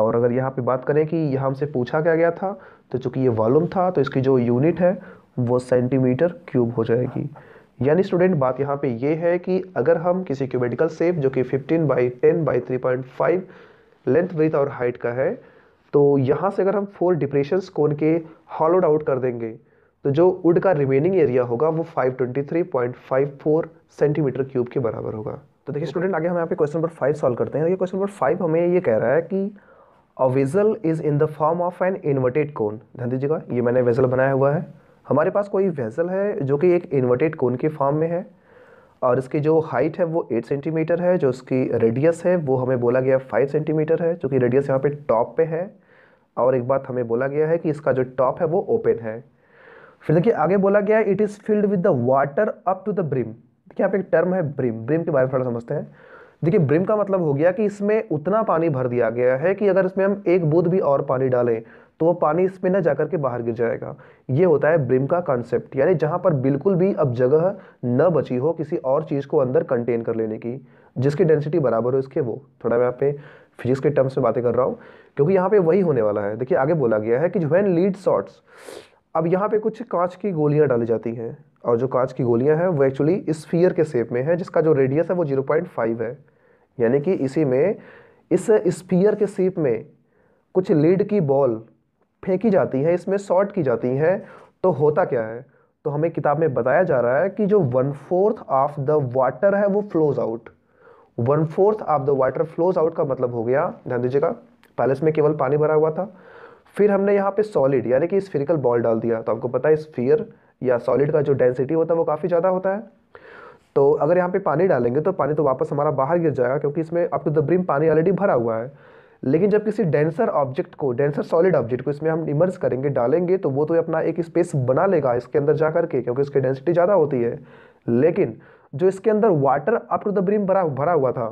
और अगर यहाँ पे बात करें कि यहाँ हमसे पूछा क्या गया था तो चूंकि ये वॉल्यूम था तो इसकी जो यूनिट है वो सेंटीमीटर क्यूब हो जाएगी यानी स्टूडेंट बात यहाँ पे ये है कि अगर हम किसी क्यूबेटिकल सेप जो कि 15 बाई 10 बाई 3.5 लेंथ विथ और हाइट का है तो यहाँ से अगर हम फोर डिप्रेशन कोन के हॉलोड आउट कर देंगे तो जो वुड का रिमेनिंग एरिया होगा वो 523.54 सेंटीमीटर क्यूब के बराबर होगा तो देखिए स्टूडेंट आगे हम यहाँ पे क्वेश्चन नंबर फाइव सॉल्व करते हैं क्वेश्चन नंबर फाइव हमें ये कह रहा है कि a vessel is in the form of an inverted cone ध्यान दीजिएगा ये मैंने वेजल बनाया हुआ है हमारे पास कोई वेज़ल है जो कि एक इन्वर्टेड कोन के फॉर्म में है और इसकी जो हाइट है वो एट सेंटीमीटर है जो उसकी रेडियस है वो हमें बोला गया फाइव सेंटीमीटर है जो कि रेडियस यहाँ पे टॉप पे है और एक बात हमें बोला गया है कि इसका जो टॉप है वो ओपन है फिर देखिए आगे बोला गया है it is filled with the water up to the brim देखिए यहाँ पे एक टर्म है ब्रिम ब्रिम के बारे में थोड़ा समझते हैं देखिए ब्रिम का मतलब हो गया कि इसमें उतना पानी भर दिया गया है कि अगर इसमें हम एक बूथ भी और पानी डालें तो वो पानी इसमें ना जाकर के बाहर गिर जाएगा ये होता है ब्रिम का कॉन्सेप्ट यानी जहाँ पर बिल्कुल भी अब जगह न बची हो किसी और चीज़ को अंदर कंटेन कर लेने की जिसकी डेंसिटी बराबर हो इसके वो थोड़ा मैं यहाँ पे फिजिक्स के टर्म्स में बातें कर रहा हूँ क्योंकि यहाँ पे वही होने वाला है देखिए आगे बोला गया है कि वैन लीड शॉर्ट्स अब यहाँ पे कुछ कांच की गोलियाँ डाली जाती हैं और जो कांच की गोलियाँ हैं वो एक्चुअली स्फीयर के शेप में है जिसका जो रेडियस है वो जीरो पॉइंट फाइव है यानी कि इसी में इस स्पीयर के शेप में कुछ लीड की बॉल फेंकी जाती हैं इसमें सॉर्ट की जाती हैं तो होता क्या है तो हमें किताब में बताया जा रहा है कि जो one fourth of the water है वो flows out one fourth of the water flows out का मतलब हो गया ध्यान दीजिएगा पहले इसमें केवल पानी भरा हुआ था फिर हमने यहाँ पे सॉलिड यानी कि स्फेरिकल बॉल डाल दिया तो आपको पता है स्फीयर या सॉलिड का जो डेंसिटी होता है वो काफ़ी ज़्यादा होता है तो अगर यहाँ पे पानी डालेंगे तो पानी तो वापस हमारा बाहर गिर जाएगा क्योंकि इसमें अप टू द ब्रिम पानी ऑलरेडी भरा हुआ है लेकिन जब किसी डेंसर ऑब्जेक्ट को डेंसर सॉलिड ऑब्जेक्ट को इसमें हम इमर्ज करेंगे डालेंगे तो वो तो अपना एक स्पेस बना लेगा इसके अंदर जा करके क्योंकि इसकी डेंसिटी ज़्यादा होती है लेकिन जो इसके अंदर water up to the brim भरा भरा हुआ था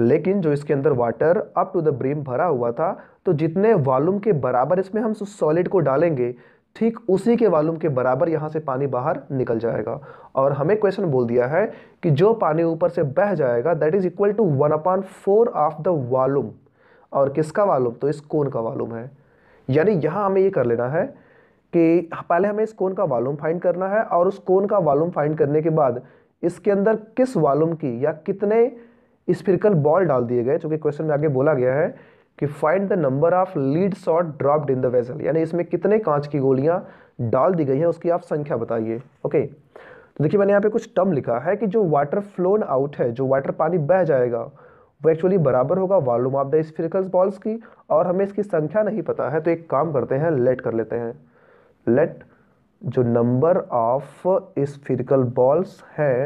लेकिन जो इसके अंदर water up to the brim भरा हुआ था तो जितने वॉल्यूम के बराबर इसमें हम सॉलिड को डालेंगे ठीक उसी के वॉल्यूम के बराबर यहाँ से पानी बाहर निकल जाएगा और हमें क्वेश्चन बोल दिया है कि जो पानी ऊपर से बह जाएगा that is equal to one upon four of the volume और किसका वॉल्यूम तो इस कोन का वॉल्यूम है यानी यहाँ हमें ये कर लेना है कि पहले हमें इस कोन का वॉल्यूम फाइंड करना है और उस कोन का वॉल्यूम फाइंड करने के बाद इसके अंदर किस वॉल्यूम की या कितने स्पिरिकल बॉल डाल दिए गए चूँकि क्वेश्चन में आगे बोला गया है कि find the number of lead shot dropped in the vessel यानी इसमें कितने कांच की गोलियां डाल दी गई हैं उसकी आप संख्या बताइए ओके तो देखिए मैंने यहाँ पे कुछ टर्म लिखा है कि जो वाटर फ्लोन आउट है जो वाटर पानी बह जाएगा वो एक्चुअली बराबर होगा volume of the sphericals balls की और हमें इसकी संख्या नहीं पता है तो एक काम करते हैं लेट कर लेते हैं लेट जो नंबर ऑफ स्फेरिकल बॉल्स हैं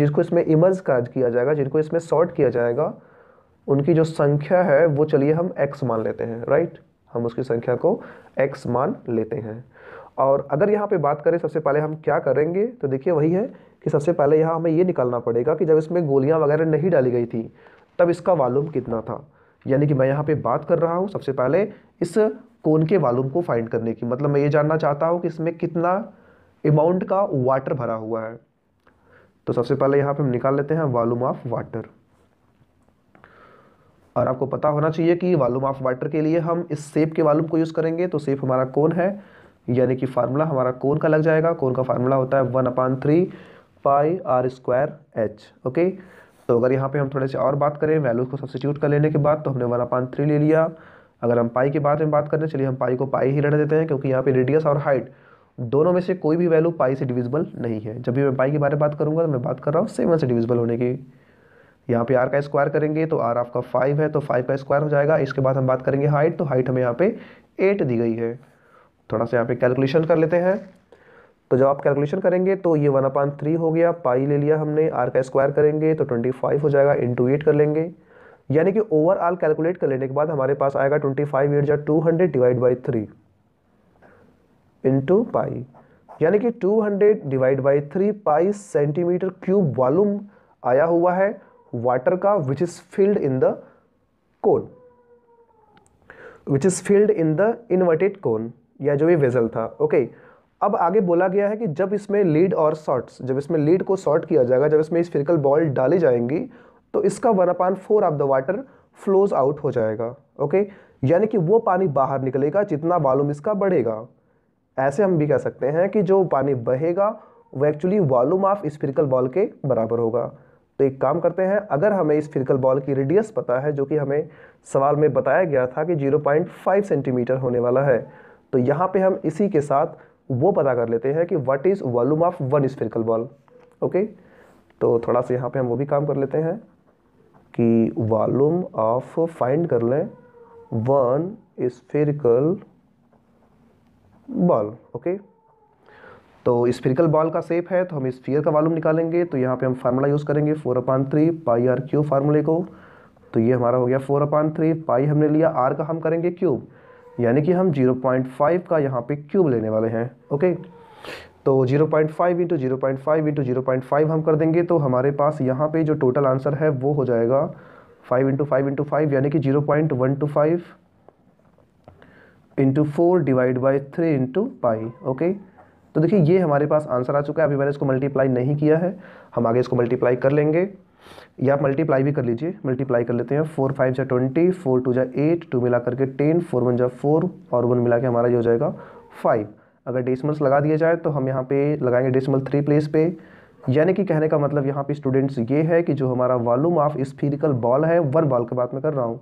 जिसको इसमें इमर्ज किया जाएगा जिनको इसमें सॉर्ट किया जाएगा उनकी जो संख्या है वो चलिए हम x मान लेते हैं राइट हम उसकी संख्या को x मान लेते हैं और अगर यहाँ पे बात करें सबसे पहले हम क्या करेंगे तो देखिए वही है कि सबसे पहले यहाँ हमें ये निकालना पड़ेगा कि जब इसमें गोलियाँ वगैरह नहीं डाली गई थी तब इसका वालूम कितना था यानी कि मैं यहाँ पे बात कर रहा हूँ सबसे पहले इस कोन के वालूम को फाइंड करने की मतलब मैं ये जानना चाहता हूँ कि इसमें कितना अमाउंट का वाटर भरा हुआ है तो सबसे पहले यहाँ पे हम निकाल लेते हैं वॉलूम ऑफ वाटर और आपको पता होना चाहिए कि वालूम ऑफ वाटर के लिए हम इस सेप के वालूम को यूज़ करेंगे तो सेप हमारा कौन है यानी कि फार्मूला हमारा कौन का लग जाएगा कौन का फार्मूला होता है one upon three pi are square H okay तो अगर यहाँ पे हम थोड़े से और बात करें वैल्यू को सब्सिट्यूट कर लेने के बाद तो हमने वन अपान थ्री ले लिया अगर हम पाई के बारे में बात करें चलिए हम पाई को पाई ही रहने देते हैं क्योंकि यहाँ पे रेडियस और हाइट दोनों में से कोई भी वैल्यू पाई से डिविजिबल नहीं है जब भी मैं पाई के बारे में बात करूँगा तो मैं बात कर रहा हूँ सेवन से डिविजिबल होने की यहाँ पे आर का स्क्वायर करेंगे तो आर आपका फाइव है तो फाइव का स्क्वायर हो जाएगा इसके बाद हम बात करेंगे हाइट तो हाइट हमें यहाँ पे एट दी गई है थोड़ा सा यहाँ पे कैलकुलेशन कर लेते हैं तो जब आप कैलकुलेशन करेंगे तो ये वन अपान थ्री हो गया पाई ले लिया हमने आर का स्क्वायर करेंगे तो ट्वेंटी फाइव हो जाएगा इंटू एट कर लेंगे यानी कि ओवरऑल कैलकुलेट कर लेने के बाद हमारे पास आएगा ट्वेंटी फाइव एट जो two hundred divide by three into pi यानी कि two hundred divide by three pi centimetre cube volume आया हुआ है वाटर का which is filled in the cone which is filled in the inverted cone या जो ये वेजल था ओके okay. अब आगे बोला गया है कि जब इसमें लीड और शॉर्ट्स जब इसमें लीड को शॉर्ट किया जाएगा जब इसमें स्फेरिकल बॉल डाली जाएंगी तो इसका one upon four of the water flows out हो जाएगा ओके यानी कि वो पानी बाहर निकलेगा जितना वॉलूम इसका बढ़ेगा ऐसे हम भी कह सकते हैं कि जो पानी बहेगा वो actually volume of spherical ball के बराबर होगा तो एक काम करते हैं अगर हमें इस फिजिकल बॉल की रेडियस पता है जो कि हमें सवाल में बताया गया था कि 0.5 सेंटीमीटर होने वाला है तो यहाँ पे हम इसी के साथ वो पता कर लेते हैं कि what is volume of one spherical ball okay तो थोड़ा सा यहाँ पे हम वो भी काम कर लेते हैं कि वॉल्यूम ऑफ फाइंड कर लें वन स्फेरिकल बॉल ओके तो स्फेरिकल बॉल का सेप है तो हम स्फीयर का वॉल्यूम निकालेंगे तो यहाँ पे हम फार्मूला यूज़ करेंगे four upon three pi are cube फार्मूले को तो ये हमारा हो गया फोर अपान थ्री पाई हमने लिया आर का हम करेंगे क्यूब यानी कि हम जीरो पॉइंट फाइव का यहाँ पे क्यूब लेने वाले हैं ओके तो zero point five into zero point five into zero point five हम कर देंगे तो हमारे पास यहाँ पर जो टोटल आंसर है वो हो जाएगा five into five into five यानी कि zero point one two five into four divide by three into pi okay तो देखिए ये हमारे पास आंसर आ चुका है अभी मैंने इसको मल्टीप्लाई नहीं किया है हम आगे इसको मल्टीप्लाई कर लेंगे या आप मल्टीप्लाई भी कर लीजिए मल्टीप्लाई कर लेते हैं फोर फाइव जै ट्वेंटी फोर टू जै एट टू मिला करके टेन फोर वन जै फोर और वन मिला के हमारा ये हो जाएगा फाइव अगर डेसिमल्स लगा दिया जाए तो हम यहाँ पे लगाएंगे डेसिमल थ्री प्लेस पे यानी कि कहने का मतलब यहाँ पे स्टूडेंट्स ये है कि जो हमारा वॉल्यूम ऑफ स्फीरिकल बॉल है वन बॉल की बात में कर रहा हूँ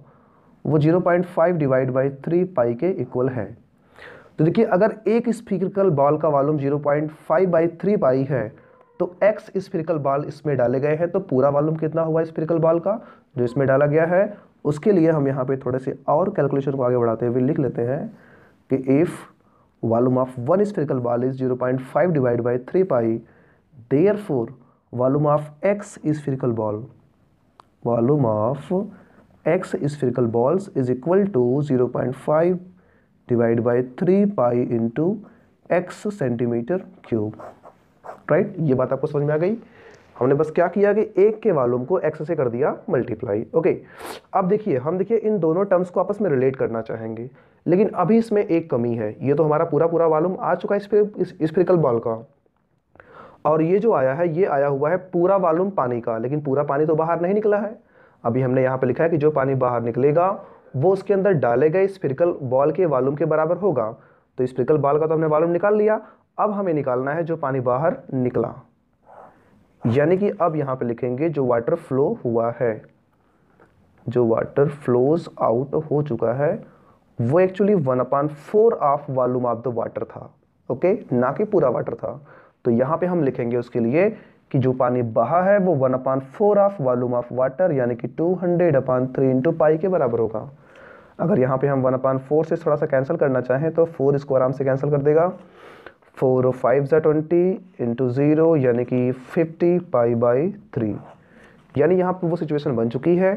वो zero point five divide by three pi के इक्वल है तो देखिए अगर एक स्फीरिकल बॉल का volume 0.5 point five by three pi है तो एक्स स्फीरिकल बॉल इसमें डाले गए हैं तो पूरा वॉल्यूम कितना हुआ स्फीरिकल बॉल का जो इसमें डाला गया है उसके लिए हम यहाँ पे थोड़े से और कैलकुलेशन को आगे बढ़ाते हुए लिख लेते हैं कि if volume of one spherical ball is zero point five divide by three pi therefore volume of X spherical ball volume of X spherical balls is equal to zero point five divide by three pi into X centimetre cube right ये बात आपको समझ में आ गई हमने बस क्या किया कि एक के वॉल्यूम को एक्स से कर दिया मल्टीप्लाई ओके अब देखिए हम देखिए इन दोनों टर्म्स को आपस में रिलेट करना चाहेंगे लेकिन अभी इसमें एक कमी है ये तो हमारा पूरा पूरा वॉल्यूम आ चुका है स्प्रिकल बॉल का और ये जो आया है ये आया हुआ है पूरा वॉल्यूम पानी का लेकिन पूरा पानी तो बाहर नहीं निकला है अभी हमने यहाँ पर लिखा है कि जो पानी बाहर निकलेगा वो उसके अंदर डाले गए स्पिरिकल बॉल के वॉल्यूम के बराबर होगा तो स्पिरिकल बॉल का तो हमने वॉल्यूम निकाल लिया अब हमें निकालना है जो पानी बाहर निकला यानी कि अब यहाँ पे लिखेंगे जो वाटर फ्लो हुआ है जो वाटर फ्लोज आउट हो चुका है वो actually one upon four of volume of the water था ओके ना कि पूरा वाटर था तो यहाँ पे हम लिखेंगे उसके लिए कि जो पानी बहा है वो one upon four of volume of water यानी कि two hundred upon three into pi के बराबर होगा अगर यहाँ पे हम वन अपान फोर से थोड़ा सा कैंसिल करना चाहें तो फोर इसको आराम से कैंसिल कर देगा फोर फाइव ज़ा ट्वेंटी इंटू ज़ीरो यानी कि फिफ्टी पाई बाई थ्री यानी यहाँ पर वो सिचुएशन बन चुकी है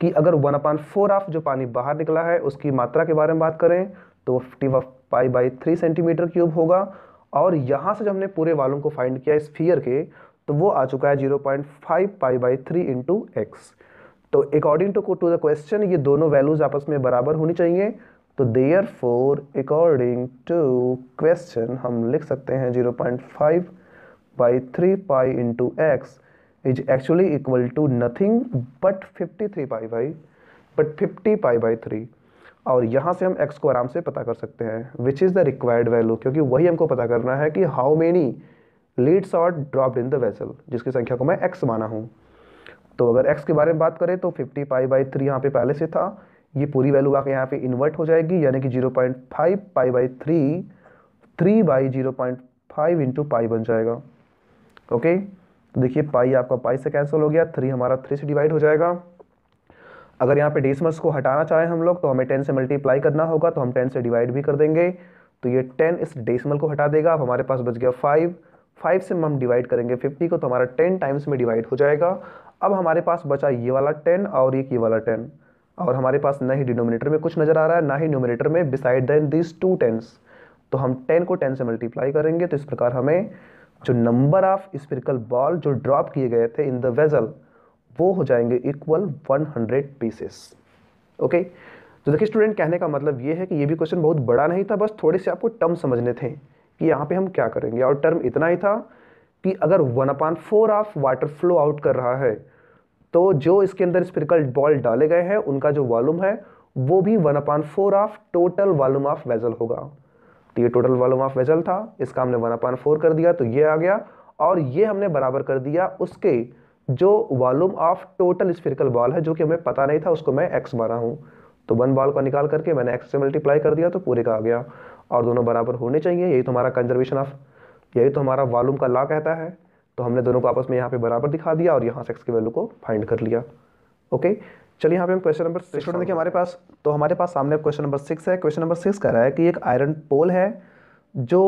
कि अगर वन अपान फोर ऑफ जो पानी बाहर निकला है उसकी मात्रा के बारे में बात करें तो fifty pi by three centimetre cube होगा और यहाँ से जो हमने पूरे वालों को फाइंड किया स्फीयर के तो वो आ चुका है zero point five pi by three into X तो according to to the question ये दोनों वैल्यूज आपस में बराबर होनी चाहिए तो therefore according to question हम लिख सकते हैं zero point five by three pi into X is actually equal to nothing but fifty three pi by but fifty pi by three और यहाँ से हम एक्स को आराम से पता कर सकते हैं which is the required value क्योंकि वही हमको पता करना है कि how many leads shot dropped in the vessel जिसकी संख्या को मैं एक्स माना हूँ तो अगर एक्स के बारे में बात करें तो फिफ्टी पाई बाई थ्री यहाँ पे पहले से था ये पूरी वैल्यू आके यहाँ पे इन्वर्ट हो जाएगी यानी कि zero point five pi by three three by zero point five into pi बन जाएगा ओके तो देखिए पाई आपका पाई से कैंसिल हो गया थ्री हमारा थ्री से डिवाइड हो जाएगा अगर यहाँ पे डेसिमल्स को हटाना चाहें हम लोग तो हमें टेन से मल्टीप्लाई करना होगा तो हम टेन से डिवाइड भी कर देंगे तो ये टेन इस डेसिमल को हटा देगा अब हमारे पास बच गया फाइव फाइव से हम डिवाइड करेंगे फिफ्टी को तो हमारा टेन टाइम्स में डिवाइड हो जाएगा अब हमारे पास बचा ये वाला टेन और एक ये वाला टेन और हमारे पास ना ही डिनोमिनेटर में कुछ नज़र आ रहा है ना ही न्यूमिनेटर में beside then this two tens तो हम टेन को टेन से मल्टीप्लाई करेंगे तो इस प्रकार हमें जो नंबर ऑफ स्पिरिकल बॉल जो ड्रॉप किए गए थे इन द वेजल वो हो जाएंगे इक्वल 100 पीसेस ओके तो देखिए स्टूडेंट कहने का मतलब ये है कि ये भी क्वेश्चन बहुत बड़ा नहीं था बस थोड़े से आपको टर्म समझने थे कि यहाँ पे हम क्या करेंगे और टर्म इतना ही था कि अगर one upon four of water flow out कर रहा है तो जो इसके अंदर स्पिरिकल बॉल डाले गए हैं उनका जो वॉल्यूम है वो भी one upon four of total volume of vessel होगा तो ये टोटल वॉल्यूम ऑफ वेजल था इसका हमने वन अपान फोर कर दिया तो ये आ गया और ये हमने बराबर कर दिया उसके जो volume of total spherical ball है जो कि हमें पता नहीं था उसको मैं एक्स माना हूँ तो वन बॉल को निकाल करके मैंने एक्स से मल्टीप्लाई कर दिया तो पूरे का आ गया और दोनों बराबर होने चाहिए यही तो हमारा कंजर्वेशन ऑफ यही तो हमारा वॉल्यूम का लॉ कहता है तो हमने दोनों को आपस में यहाँ पे बराबर दिखा दिया और यहाँ से एक्स के वैल्यू को फाइंड कर लिया ओके चलिए यहाँ पे हम क्वेश्चन नंबर सिक्स देखिए हमारे पास तो हमारे पास सामने क्वेश्चन नंबर सिक्स है क्वेश्चन नंबर सिक्स कह रहा है कि एक आयरन पोल है जो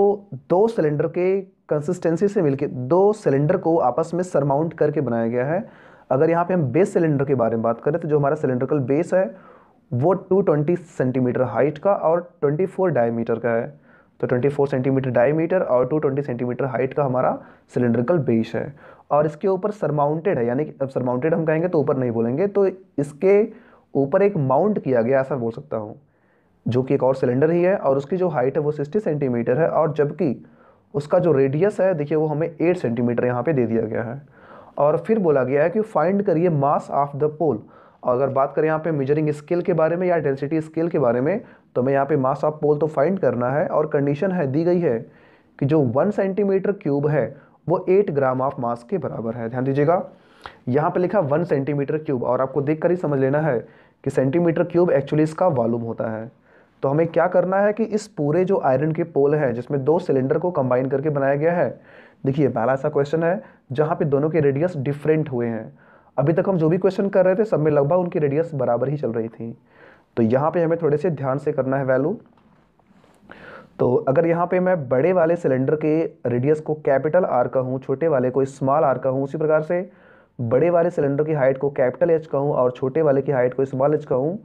दो सिलेंडर के कंसिस्टेंसी से मिलकर दो सिलेंडर को आपस में सरमाउंट करके बनाया गया है अगर यहाँ पे हम बेस सिलेंडर के बारे में बात करें तो जो हमारा सिलेंड्रिकल बेस है वो 220 सेंटीमीटर हाइट का और 24 डायमीटर का है तो 24 सेंटीमीटर डायमीटर और 220 सेंटीमीटर हाइट का हमारा सिलेंड्रिकल बेस है और इसके ऊपर सरमाउंटेड है यानी कि अब सरमाउंटेड हम कहेंगे तो ऊपर नहीं बोलेंगे तो इसके ऊपर एक माउंट किया गया ऐसा बोल सकता हूँ जो कि एक और सिलेंडर ही है और उसकी जो हाइट है वो सिक्सटी सेंटीमीटर है और जबकि उसका जो रेडियस है देखिए वो हमें एट सेंटीमीटर यहाँ पर दे दिया गया है और फिर बोला गया है कि फाइंड करिए मास ऑफ द पोल और अगर बात करें यहाँ पे मेजरिंग स्केल के बारे में या डेंसिटी स्केल के बारे में तो हमें यहाँ पे मास ऑफ पोल तो फाइंड करना है और कंडीशन है दी गई है कि जो वन सेंटीमीटर क्यूब है वो एट ग्राम ऑफ मास के बराबर है ध्यान दीजिएगा यहाँ पे लिखा वन सेंटीमीटर क्यूब और आपको देख कर ही समझ लेना है कि सेंटीमीटर क्यूब एक्चुअली इसका वॉलूम होता है तो हमें क्या करना है कि इस पूरे जो आयरन के पोल है जिसमें दो सिलेंडर को कंबाइन करके बनाया गया है देखिए पहला ऐसा क्वेश्चन है जहाँ पे दोनों के रेडियस डिफरेंट हुए हैं अभी तक हम जो भी क्वेश्चन कर रहे थे सब में लगभग उनकी रेडियस बराबर ही चल रही थी तो यहाँ पे हमें थोड़े से ध्यान से करना है वैल्यू तो अगर यहाँ पे मैं बड़े वाले सिलेंडर के रेडियस को कैपिटल आर का हूँ छोटे वाले को स्मॉल आर का हूँ उसी प्रकार से बड़े वाले सिलेंडर की हाइट को कैपिटल एच कहूँ और छोटे वाले की हाइट को स्मॉल एच कहूँ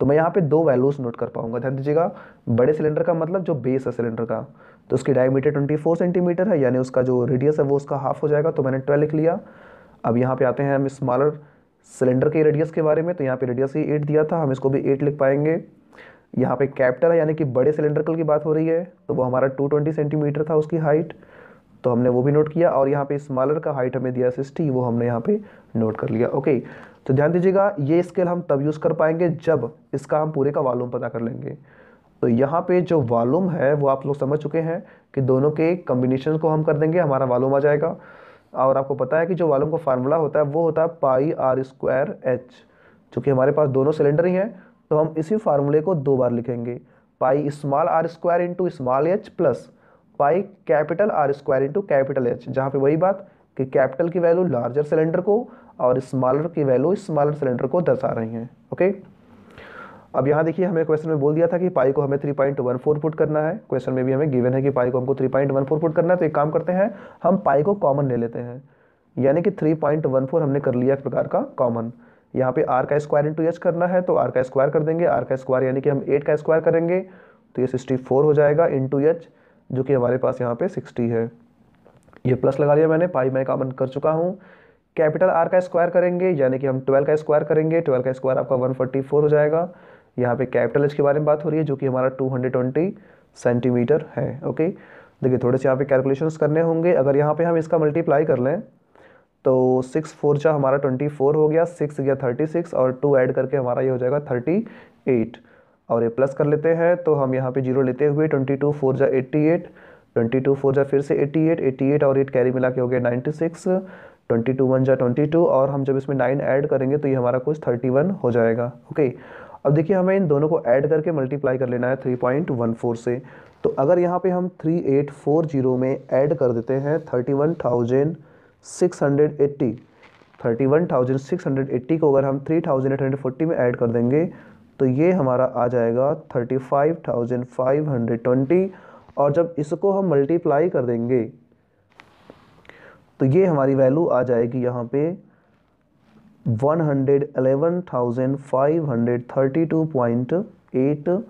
तो मैं यहाँ पे दो वैल्यूज़ नोट कर पाऊंगा ध्यान दीजिएगा बड़े सिलेंडर का मतलब जो बेस है सिलेंडर का तो उसकी डायमीटर 24 सेंटीमीटर है यानी उसका जो रेडियस है वो उसका हाफ हो जाएगा तो मैंने 12 लिख लिया अब यहाँ पे आते हैं हम स्मॉलर सिलेंडर के रेडियस के बारे में तो यहाँ पे रेडियस ही एट दिया था हम इसको भी एट लिख पाएंगे यहाँ पे कैप्टर है यानी कि बड़े सिलेंडरकल की बात हो रही है तो वो हमारा 220 सेंटीमीटर था उसकी हाइट तो हमने वो भी नोट किया और यहाँ पे स्मॉलर का हाइट हमें दिया सिक्सटी वो हमने यहाँ पे नोट कर लिया ओके तो ध्यान दीजिएगा ये स्केल हम तब यूज़ कर पाएंगे जब इसका हम पूरे का वॉलूम पता कर लेंगे तो यहाँ पे जो वॉलूम है वो आप लोग समझ चुके हैं कि दोनों के कम्बिनेशन को हम कर देंगे हमारा वॉलूम आ जाएगा और आपको पता है कि जो वालों का फार्मूला होता है वो होता है पाई आर स्क्वायर एच चूँकि हमारे पास दोनों सिलेंडर ही हैं तो हम इसी फार्मूले को दो बार लिखेंगे pi small R square into small H plus pi capital R square into capital H जहाँ पे वही बात कि कैपिटल की वैल्यू लार्जर सिलेंडर को और स्मॉलर की वैल्यू स्मॉलर सिलेंडर को दर्शा रही हैं ओके अब यहाँ देखिए हमें क्वेश्चन में बोल दिया था कि पाई को हमें three point one four put करना है क्वेश्चन में भी हमें गिवन है कि पाई को हमको three point one four put करना है तो एक काम करते हैं हम पाई को कॉमन ले लेते हैं यानी कि थ्री पॉइंट वन फोर हमने कर लिया एक प्रकार का कॉमन यहाँ पे आर का स्क्वायर इंटू एच करना है तो आर का स्क्वायर कर देंगे आर का स्क्वायर यानी कि हम एट का स्क्वायर करेंगे तो ये सिक्सटी फोर हो जाएगा इंटू एच जो कि हमारे पास यहाँ पे सिक्सटी है ये प्लस लगा लिया मैंने पाई मैं कॉमन कर चुका हूँ कैपिटल आर का स्क्वायर करेंगे यानी कि हम ट्वेल्व का स्क्वायर करेंगे ट्वेल्व का स्क्वायर आपका वन फोर्टी फोर हो जाएगा यहाँ पे कैपिटल एच के बारे में बात हो रही है जो कि हमारा 220 सेंटीमीटर है ओके देखिए थोड़े से यहाँ पे कैलकुलेशंस करने होंगे अगर यहाँ पे हम इसका मल्टीप्लाई कर लें तो सिक्स फोर चाह हमारा ट्वेंटी फोर हो गया सिक्स गया थर्टी सिक्स और टू ऐड करके हमारा ये हो जाएगा थर्टी एट और ये प्लस कर लेते हैं तो हम यहाँ पे जीरो लेते हुए ट्वेंटी टू फोर जा eighty eight twenty two four जा फिर से एट्टी एट एट्टी एट और एट कैरी मिला के हो गया ninety six twenty two one जा ट्वेंटी टू और हम जब इसमें नाइन ऐड करेंगे तो ये हमारा कुछ थर्टी वन हो जाएगा ओके अब देखिए हमें इन दोनों को ऐड करके मल्टीप्लाई कर लेना है 3.14 से तो अगर यहाँ पे हम 3840 में ऐड कर देते हैं 31,680 31,680 को अगर हम 3,840 में ऐड कर देंगे तो ये हमारा आ जाएगा 35,520 और जब इसको हम मल्टीप्लाई कर देंगे तो ये हमारी वैल्यू आ जाएगी यहाँ पे 111,532.8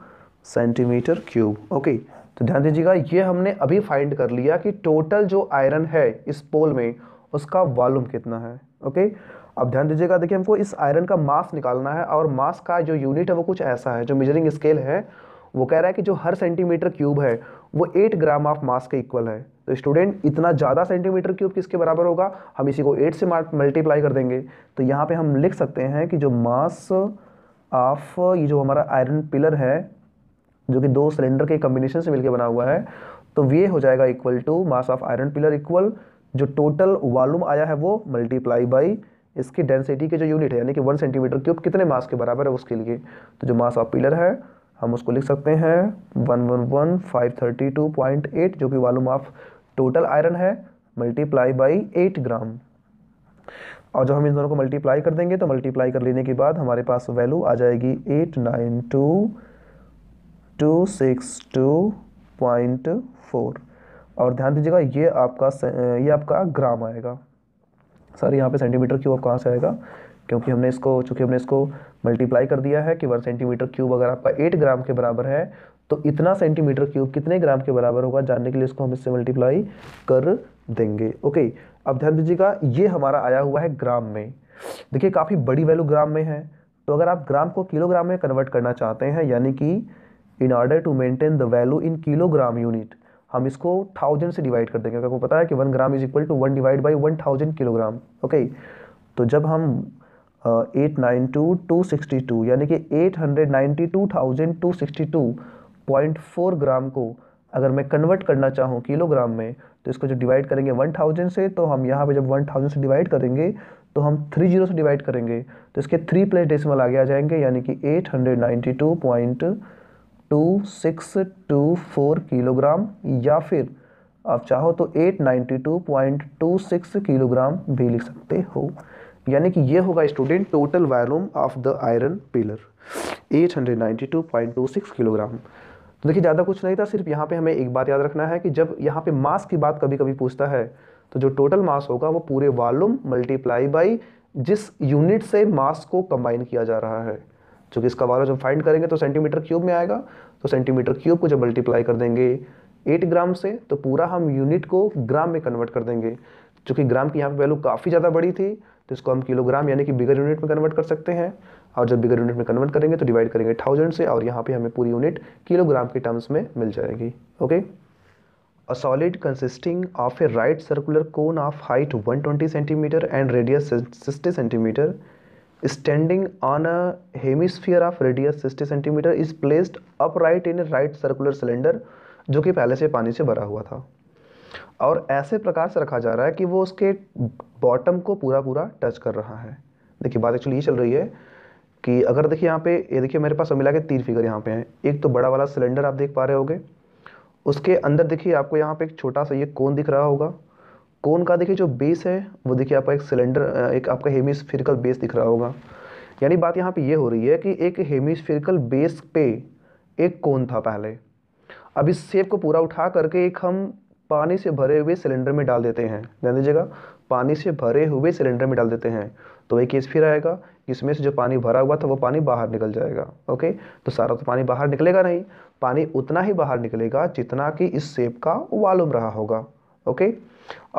सेंटीमीटर क्यूब ओके तो ध्यान दीजिएगा ये हमने अभी फाइंड कर लिया कि टोटल जो आयरन है इस पोल में उसका वॉल्यूम कितना है ओके अब ध्यान दीजिएगा देखिए हमको इस आयरन का मास निकालना है और मास का जो यूनिट है वो कुछ ऐसा है जो मेजरिंग स्केल है वो कह रहा है कि जो हर सेंटीमीटर क्यूब है वो एट ग्राम ऑफ मास के इक्वल है तो स्टूडेंट इतना ज़्यादा सेंटीमीटर क्यूब किसके बराबर होगा हम इसी को एट से मल्टीप्लाई कर देंगे तो यहाँ पे हम लिख सकते हैं कि जो मास ऑफ ये जो हमारा आयरन पिलर है जो कि दो सिलेंडर के कम्बिनेशन से मिलकर बना हुआ है तो ये हो जाएगा equal to mass of iron pillar equal जो टोटल वॉलूम आया है वो मल्टीप्लाई बाई इसकी डेंसिटी के जो यूनिट है यानी कि वन सेंटीमीटर क्यूब कितने मास के बराबर है उसके लिए तो जो मास ऑफ पिलर है हम उसको लिख सकते हैं one one one five thirty two point eight जो कि वॉलूम ऑफ टोटल आयरन है मल्टीप्लाई बाई एट ग्राम और जब हम इन दोनों को मल्टीप्लाई कर देंगे तो मल्टीप्लाई कर लेने के बाद हमारे पास वैल्यू आ जाएगी eight nine two two six two point four और ध्यान दीजिएगा ये आपका ये आपका ग्राम आएगा सर यहाँ पे सेंटीमीटर आप कहाँ से आएगा क्योंकि हमने इसको चूँकि हमने इसको मल्टीप्लाई कर दिया है कि वन सेंटीमीटर क्यूब अगर आपका एट ग्राम के बराबर है तो इतना सेंटीमीटर क्यूब कितने ग्राम के बराबर होगा जानने के लिए इसको हम इससे मल्टीप्लाई कर देंगे ओके अब ध्यान दीजिएगा ये हमारा आया हुआ है ग्राम में देखिए काफ़ी बड़ी वैल्यू ग्राम में है तो अगर आप ग्राम को किलोग्राम में कन्वर्ट करना चाहते हैं यानी कि in order to maintain the value in kilogram unit हम इसको थाउजेंड से डिवाइड कर देंगे आपको पता है कि one gram is equal to one divide by one thousand kilogram okay तो जब हम eight nine two two sixty two यानी कि eight hundred ninety two thousand two sixty two point four gram को अगर मैं कन्वर्ट करना चाहूँ किलोग्राम में तो इसको जो डिवाइड करेंगे वन थाउजेंड से तो हम यहाँ पे जब वन थाउजेंड से डिवाइड करेंगे तो हम थ्री जीरो से डिवाइड करेंगे तो इसके थ्री प्लस डेसिमल आगे आ जाएंगे यानी कि eight hundred ninety two point two six two four kilogram या फिर आप चाहो तो eight ninety two point two six kilogram भी लिख सकते हो यानी कि ये होगा student total volume of the iron pillar 892.26 kilogram तो देखिए ज़्यादा कुछ नहीं था सिर्फ यहाँ पे हमें एक बात याद रखना है कि जब यहाँ पे मास की बात कभी कभी पूछता है तो जो टोटल मास होगा वो पूरे वॉल्यूम मल्टीप्लाई बाई जिस यूनिट से मास को कंबाइन किया जा रहा है चूँकि इसका वॉल्यूम जब फाइंड करेंगे तो सेंटीमीटर क्यूब में आएगा तो सेंटीमीटर क्यूब को जब मल्टीप्लाई कर देंगे एट ग्राम से तो पूरा हम यूनिट को ग्राम में कन्वर्ट कर देंगे चूँकि ग्राम की यहाँ पर वैल्यू काफ़ी ज़्यादा बड़ी थी तो इसको हम किलोग्राम यानी कि बिगर यूनिट में कन्वर्ट कर सकते हैं और जब बिगर यूनिट में कन्वर्ट करेंगे तो डिवाइड करेंगे थाउजेंड से और यहाँ पे हमें पूरी यूनिट किलोग्राम के टर्म्स में मिल जाएगी okay a solid consisting of a right circular cone of height 120 centimetre and radius 60 centimetre standing on a hemisphere of radius 60 centimetre is placed up in a right circular cylinder जो कि पहले से पानी से भरा हुआ था और ऐसे प्रकार से रखा जा रहा है कि वो उसके बॉटम को पूरा पूरा टच कर रहा है देखिए बात एक्चुअली ये चल रही है कि अगर देखिए यहाँ पे ये देखिए मेरे पास मिला के तीन फिगर यहाँ पे हैं एक तो बड़ा वाला सिलेंडर आप देख पा रहे होगे उसके अंदर देखिए आपको यहाँ पे एक छोटा सा ये कोन दिख रहा होगा कोन का देखिए जो बेस है वो देखिए आपका एक सिलेंडर एक आपका हेमिस्फेरिकल बेस दिख रहा होगा यानी बात यहाँ पे ये हो रही है कि एक हेमिस्फेरिकल बेस पे एक कोन था पहले अब इस सेप को पूरा उठा करके एक हम पानी से भरे हुए सिलेंडर में डाल देते हैं ध्यान दीजिएगा पानी से भरे हुए सिलेंडर में डाल देते हैं तो एक केस फिर आएगा इसमें से जो पानी भरा हुआ था वो पानी बाहर निकल जाएगा ओके तो सारा तो पानी बाहर निकलेगा नहीं पानी उतना ही बाहर निकलेगा जितना कि इस सेब का वालुम रहा होगा ओके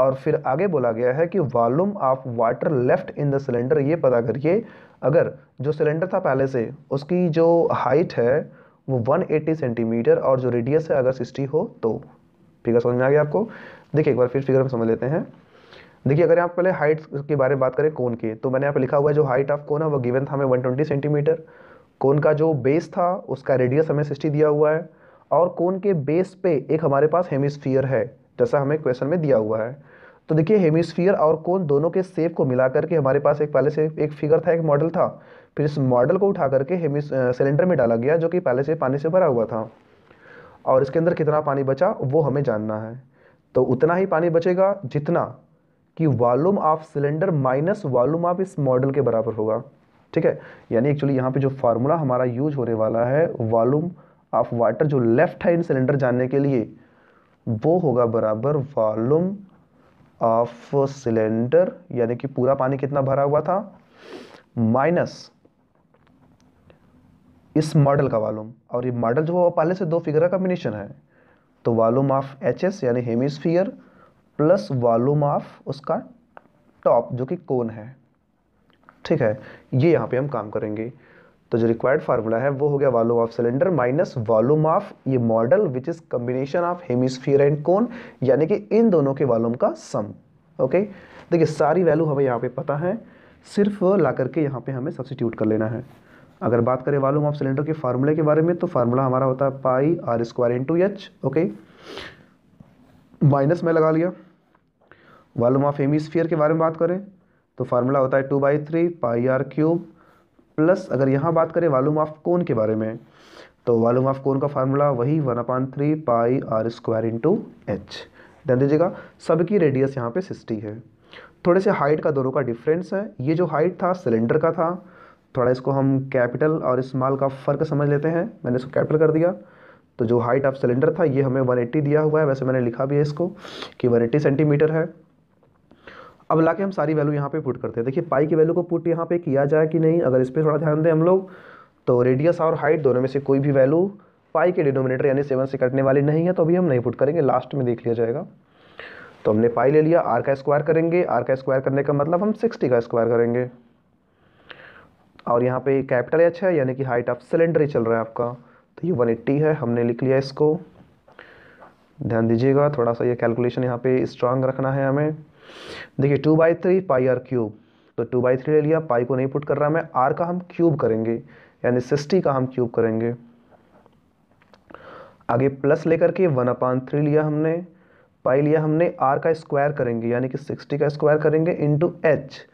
और फिर आगे बोला गया है कि volume of water left in the cylinder ये पता करिए अगर जो सिलेंडर था पहले से उसकी जो हाइट है वो 180 सेंटीमीटर और जो रेडियस है अगर 60 हो तो फिगर समझ में आ गया आपको देखिए एक बार फिर फिगर हम समझ लेते हैं देखिए अगर आप पहले हाइट के बारे में बात करें कौन की तो मैंने यहाँ पर लिखा हुआ है जो हाइट ऑफ कौन है वो गिवन था हमें 120 सेंटीमीटर कौन का जो बेस था उसका रेडियस हमें 60 दिया हुआ है और कौन के बेस पे एक हमारे पास हेमिस्फीयर है जैसा हमें क्वेश्चन में दिया हुआ है तो देखिए हेमिस्फीयर और कौन दोनों के सेप को मिला करके हमारे पास एक पहले से एक फिगर था एक मॉडल था फिर इस मॉडल को उठा करके हेमिस सिलेंडर में डाला गया जो कि पहले से पानी से भरा हुआ था और इसके अंदर कितना पानी बचा वो हमें जानना है तो उतना ही पानी बचेगा जितना कि volume of cylinder minus volume of इस मॉडल के बराबर होगा ठीक है यानी एक्चुअली यहाँ पे जो फार्मूला हमारा यूज होने वाला है वॉल्यूम ऑफ वाटर जो लेफ्ट है इन सिलेंडर जानने के लिए वो होगा बराबर वॉल्यूम ऑफ सिलेंडर यानी कि पूरा पानी कितना भरा हुआ था माइनस इस मॉडल का वालूम और ये मॉडल जो है पहले से दो फिगर का कम्बिनेशन है तो वालूम ऑफ एच एस यानी हेमिसफियर प्लस वालूम ऑफ उसका टॉप जो कि कोन है ठीक है ये यहाँ पे हम काम करेंगे तो जो रिक्वायर्ड फार्मूला है वो हो गया volume of cylinder minus volume of ये model which is combination of hemisphere and cone यानी कि इन दोनों के वॉल्यूम का सम ओके देखिए सारी वैल्यू हमें यहाँ पे पता है सिर्फ ला करके यहाँ पे हमें सब्सिट्यूट कर लेना है अगर बात करें वॉल्यूम ऑफ सिलेंडर के फार्मूले के बारे में तो फार्मूला हमारा होता है pi are square into h okay minus में लगा लिया वॉल्यूम ऑफ एमिसफियर के बारे में बात करें तो फार्मूला होता है two by three pi are cube plus अगर यहाँ बात करें वॉल्यूम ऑफ कोन के बारे में तो वॉल्यूम ऑफ कोन का फार्मूला वही one upon three pi are square into h ध्यान दीजिएगा सबकी रेडियस यहाँ पे सिक्सटी है थोड़े से हाइट का दोनों का डिफरेंस है ये जो हाइट था सिलेंडर का था थोड़ा इसको हम कैपिटल और इस्माल का फ़र्क समझ लेते हैं मैंने इसको कैपिटल कर दिया तो जो हाइट ऑफ सिलेंडर था ये हमें 180 दिया हुआ है वैसे मैंने लिखा भी है इसको कि 180 सेंटीमीटर है अब लाके हम सारी वैल्यू यहाँ पे पुट करते हैं देखिए पाई की वैल्यू को पुट यहाँ पे किया जाए कि नहीं अगर इस पर थोड़ा ध्यान दें हम लोग तो रेडियस और हाइट दोनों में से कोई भी वैल्यू पाई के डिनोमिनेटर यानी सेवन से कटने वाली नहीं है तो अभी हम नहीं पुट करेंगे लास्ट में देख लिया जाएगा तो हमने पाई ले लिया आर का स्क्वायर करेंगे आर का स्क्वायर करने का मतलब हम सिक्सटी का स्क्वायर करेंगे और यहाँ पे कैपिटल एच है यानी कि हाइट ऑफ सिलेंडर ही चल रहा है आपका तो ये 180 है हमने लिख लिया इसको ध्यान दीजिएगा थोड़ा सा ये कैलकुलेशन यहाँ पे स्ट्रांग रखना है हमें देखिए two by three pi are cube तो टू बाई थ्री ले लिया पाई को नहीं पुट कर रहा मैं आर का हम क्यूब करेंगे यानी सिक्सटी का हम क्यूब करेंगे आगे प्लस लेकर के वन अपान थ्री लिया हमने पाई लिया हमने आर का स्क्वायर करेंगे यानी कि सिक्सटी का स्क्वायर करेंगे इंटू एच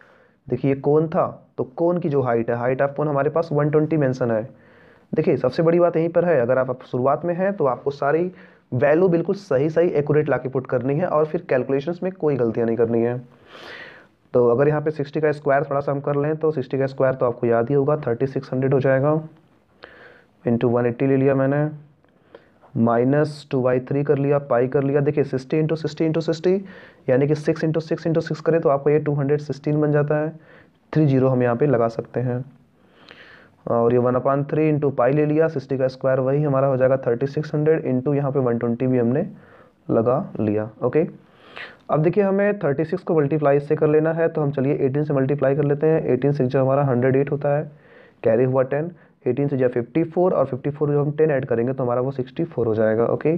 देखिए कौन था तो कौन की जो हाइट है हाइट ऑफ कौन हमारे पास 120 ट्वेंटी मैंसन है देखिए सबसे बड़ी बात यहीं पर है अगर आप शुरुआत में हैं तो आपको सारी वैल्यू बिल्कुल सही सही एक्यूरेट ला के पुट करनी है और फिर कैलकुलेशंस में कोई गलतियाँ नहीं करनी है तो अगर यहाँ पे 60 का स्क्वायर थोड़ा सा हम कर लें तो 60 का स्क्वायर तो आपको याद ही होगा 3600 हो जाएगा इंटू 180 ले लिया मैंने माइनस टू बाई थ्री कर लिया पाई कर लिया देखिए sixty into sixty into sixty यानी कि six into six into six करें तो आपको ये टू हंड्रेड सिक्सटीन बन जाता है थ्री जीरो हम यहाँ पे लगा सकते हैं और ये one upon three into pi ले लिया सिक्सटी का स्क्वायर वही हमारा हो जाएगा थर्टी सिक्स हंड्रेड इंटू यहाँ पर वन ट्वेंटी भी हमने लगा लिया ओके अब देखिए हमें थर्टी सिक्स को मल्टीप्लाई इससे कर लेना है तो हम चलिए एटीन से मल्टीप्लाई कर लेते हैं एटीन सिक्स जो हमारा हंड्रेड एट होता है कैरी हुआ टेन एटीन से जब फिफ्टी फोर और फिफ्टी फोर जब हम टेन ऐड करेंगे तो हमारा वो सिक्सटी फोर हो जाएगा ओके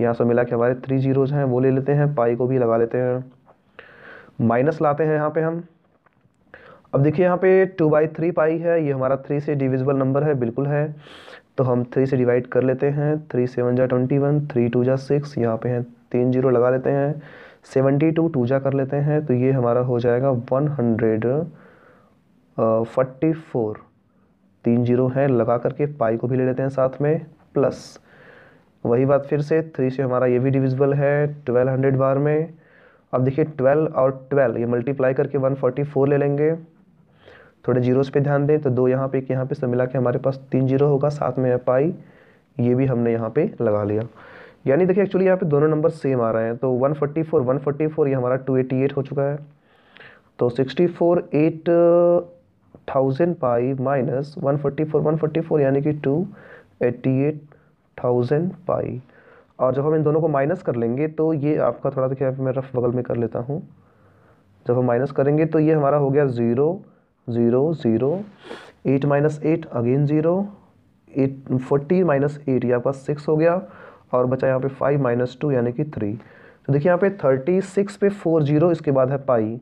यहाँ से मिला के हमारे थ्री जीरोज हैं वो ले लेते हैं पाई को भी लगा लेते हैं माइनस लाते हैं यहाँ पे हम अब देखिए यहाँ पे टू बाई थ्री पाई है ये हमारा थ्री से डिविजिबल नंबर है बिल्कुल है तो हम थ्री से डिवाइड कर लेते हैं थ्री सेवन जा ट्वेंटी वन थ्री टू जा सिक्स यहाँ पे हैं तीन जीरो लगा लेते हैं सेवेंटी टू टू जा कर लेते हैं तो ये हमारा हो जाएगा वन हंड्रेड फोर्टी फोर तीन जीरो हैं लगा करके पाई को भी ले लेते हैं साथ में प्लस वही बात फिर से थ्री से हमारा ये भी डिविजिबल है ट्वेल्व हंड्रेड बार में अब देखिए ट्वेल्व और ट्वेल्व ये मल्टीप्लाई करके वन फोर्टी फोर ले लेंगे थोड़े जीरोस पे ध्यान दें तो दो यहाँ पे एक यहाँ पे सब मिला के हमारे पास तीन जीरो होगा साथ में है पाई ये भी हमने यहाँ पे लगा लिया यानी देखिए एक्चुअली यहाँ पे दोनों नंबर सेम आ रहे हैं तो फोर्टी फोर ये हमारा एट हो चुका है तो four eight thousand pi minus one forty four one forty four यानी कि two eighty eight thousand pi और जब हम इन दोनों को माइनस कर लेंगे तो ये आपका थोड़ा देखिए मैं रफ बगल में कर लेता हूँ जब हम माइनस करेंगे तो ये हमारा हो गया zero zero zero eight minus eight again zero eight forty minus eight ये आपका सिक्स हो गया और बचा यहाँ पे फाइव माइनस टू यानी कि थ्री तो देखिए यहाँ पे थर्टी सिक्स पे फोर जीरो इसके बाद है पाई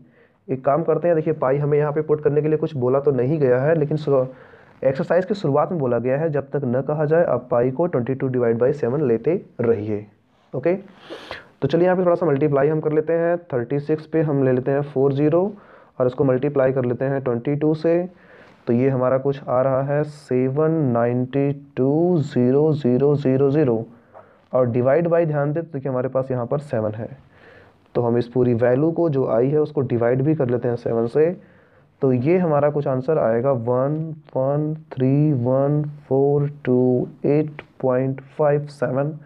एक काम करते हैं देखिए पाई हमें यहाँ पे पुट करने के लिए कुछ बोला तो नहीं गया है लेकिन एक्सरसाइज की शुरुआत में बोला गया है जब तक न कहा जाए आप पाई को twenty two divide by seven लेते रहिए ओके तो चलिए यहाँ पे थोड़ा सा मल्टीप्लाई हम कर लेते हैं थर्टी सिक्स पे हम ले लेते हैं फोर जीरो और इसको मल्टीप्लाई कर लेते हैं ट्वेंटी टू से तो ये हमारा कुछ आ रहा है seven ninety two zero zero zero zero और डिवाइड बाई ध्यान दे तो देखिए हमारे पास यहाँ पर सेवन है तो हम इस पूरी वैल्यू को जो आई है उसको डिवाइड भी कर लेते हैं सेवन से तो ये हमारा कुछ आंसर आएगा one one three one four two eight point five seven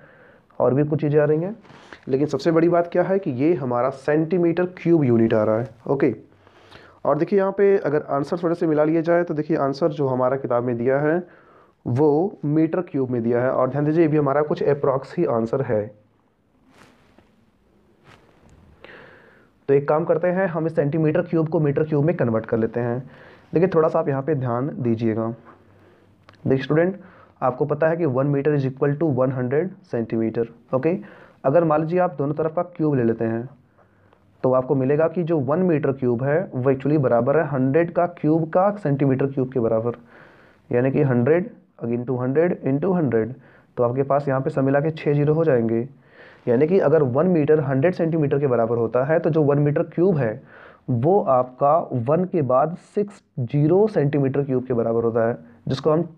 और भी कुछ चीज़ें आ रही हैं लेकिन सबसे बड़ी बात क्या है कि ये हमारा सेंटीमीटर क्यूब यूनिट आ रहा है ओके और देखिए यहाँ पे अगर आंसर थोड़े से मिला लिया जाए तो देखिए आंसर जो हमारा किताब में दिया है वो मीटर क्यूब में दिया है और ध्यान दीजिए ये भी हमारा कुछ अप्रॉक्स ही आंसर है तो एक काम करते हैं हम इस सेंटीमीटर क्यूब को मीटर क्यूब में कन्वर्ट कर लेते हैं देखिए थोड़ा सा आप यहाँ पे ध्यान दीजिएगा देखिए स्टूडेंट आपको पता है कि one metre is equal to one hundred centimetre okay अगर मान लीजिए आप दोनों तरफ का क्यूब ले लेते हैं तो आपको मिलेगा कि जो वन मीटर क्यूब है वो एक्चुअली बराबर है हंड्रेड का क्यूब का सेंटीमीटर क्यूब के बराबर यानी कि hundred again two hundred into hundred तो आपके पास यहाँ पे सब मिला के छः जीरो हो जाएंगे यानी कि अगर वन मीटर हंड्रेड सेंटीमीटर के बराबर होता है तो जो वन मीटर क्यूब है वो आपका वन के बाद सिक्स जीरो सेंटीमीटर क्यूब के बराबर होता है जिसको हम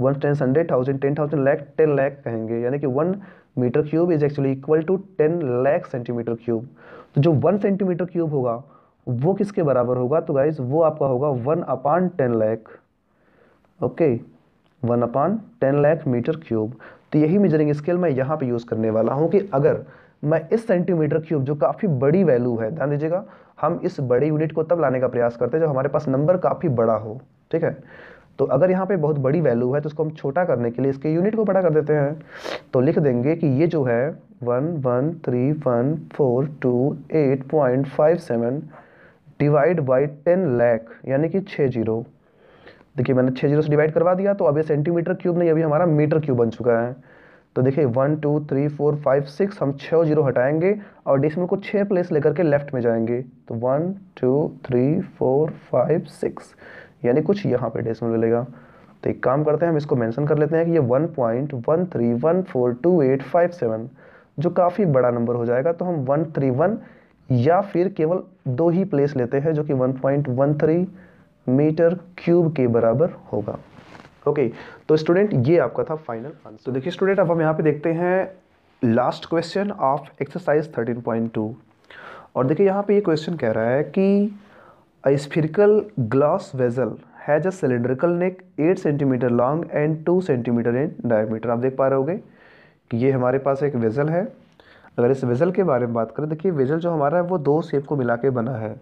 one ten hundred thousand ten thousand lakh ten lakh कहेंगे यानी कि one metre cube is actually equal to ten lakh centimetre cube तो जो वन सेंटीमीटर क्यूब होगा वो किसके बराबर होगा तो गाइज वो आपका होगा one upon ten lakh okay one upon ten lakh metre cube तो यही मेजरिंग स्केल मैं यहाँ पे यूज़ करने वाला हूँ कि अगर मैं इस सेंटीमीटर क्यूब जो काफ़ी बड़ी वैल्यू है ध्यान दीजिएगा हम इस बड़े यूनिट को तब लाने का प्रयास करते हैं जब हमारे पास नंबर काफ़ी बड़ा हो ठीक है तो अगर यहाँ पे बहुत बड़ी वैल्यू है तो उसको हम छोटा करने के लिए इसके यूनिट को बड़ा कर देते हैं तो लिख देंगे कि ये जो है one one three one four two eight point five seven divide by ten lakh यानी कि छः जीरो देखिए मैंने छः जीरो से डिवाइड करवा दिया तो अभी सेंटीमीटर क्यूब नहीं अभी हमारा मीटर क्यूब बन चुका है तो देखिए one two three four five six हम छः जीरो हटाएंगे और डेसिमल को छः प्लेस लेकर के लेफ्ट में जाएंगे तो one two three four five six यानी कुछ यहाँ पे डेसिमल मिलेगा तो एक काम करते हैं हम इसको मेंशन कर लेते हैं कि ये one point one three one four two eight five seven जो काफ़ी बड़ा नंबर हो जाएगा तो हम वन थ्री वन या फिर केवल दो ही प्लेस लेते हैं जो कि one point one three metre cube के बराबर होगा ओके तो स्टूडेंट ये आपका था फाइनल आंसर तो देखिए स्टूडेंट अब हम यहाँ पे देखते हैं लास्ट क्वेश्चन ऑफ एक्सरसाइज 13.2 और देखिए यहाँ पे ये क्वेश्चन कह रहा है कि spherical glass vessel has a cylindrical neck 8 centimetre long and 2 centimetre in diameter आप देख पा रहे होगे कि ये हमारे पास एक वेजल है अगर इस वेजल के बारे में बात करें देखिए वेजल जो हमारा है वो दो सेप को मिला के बना है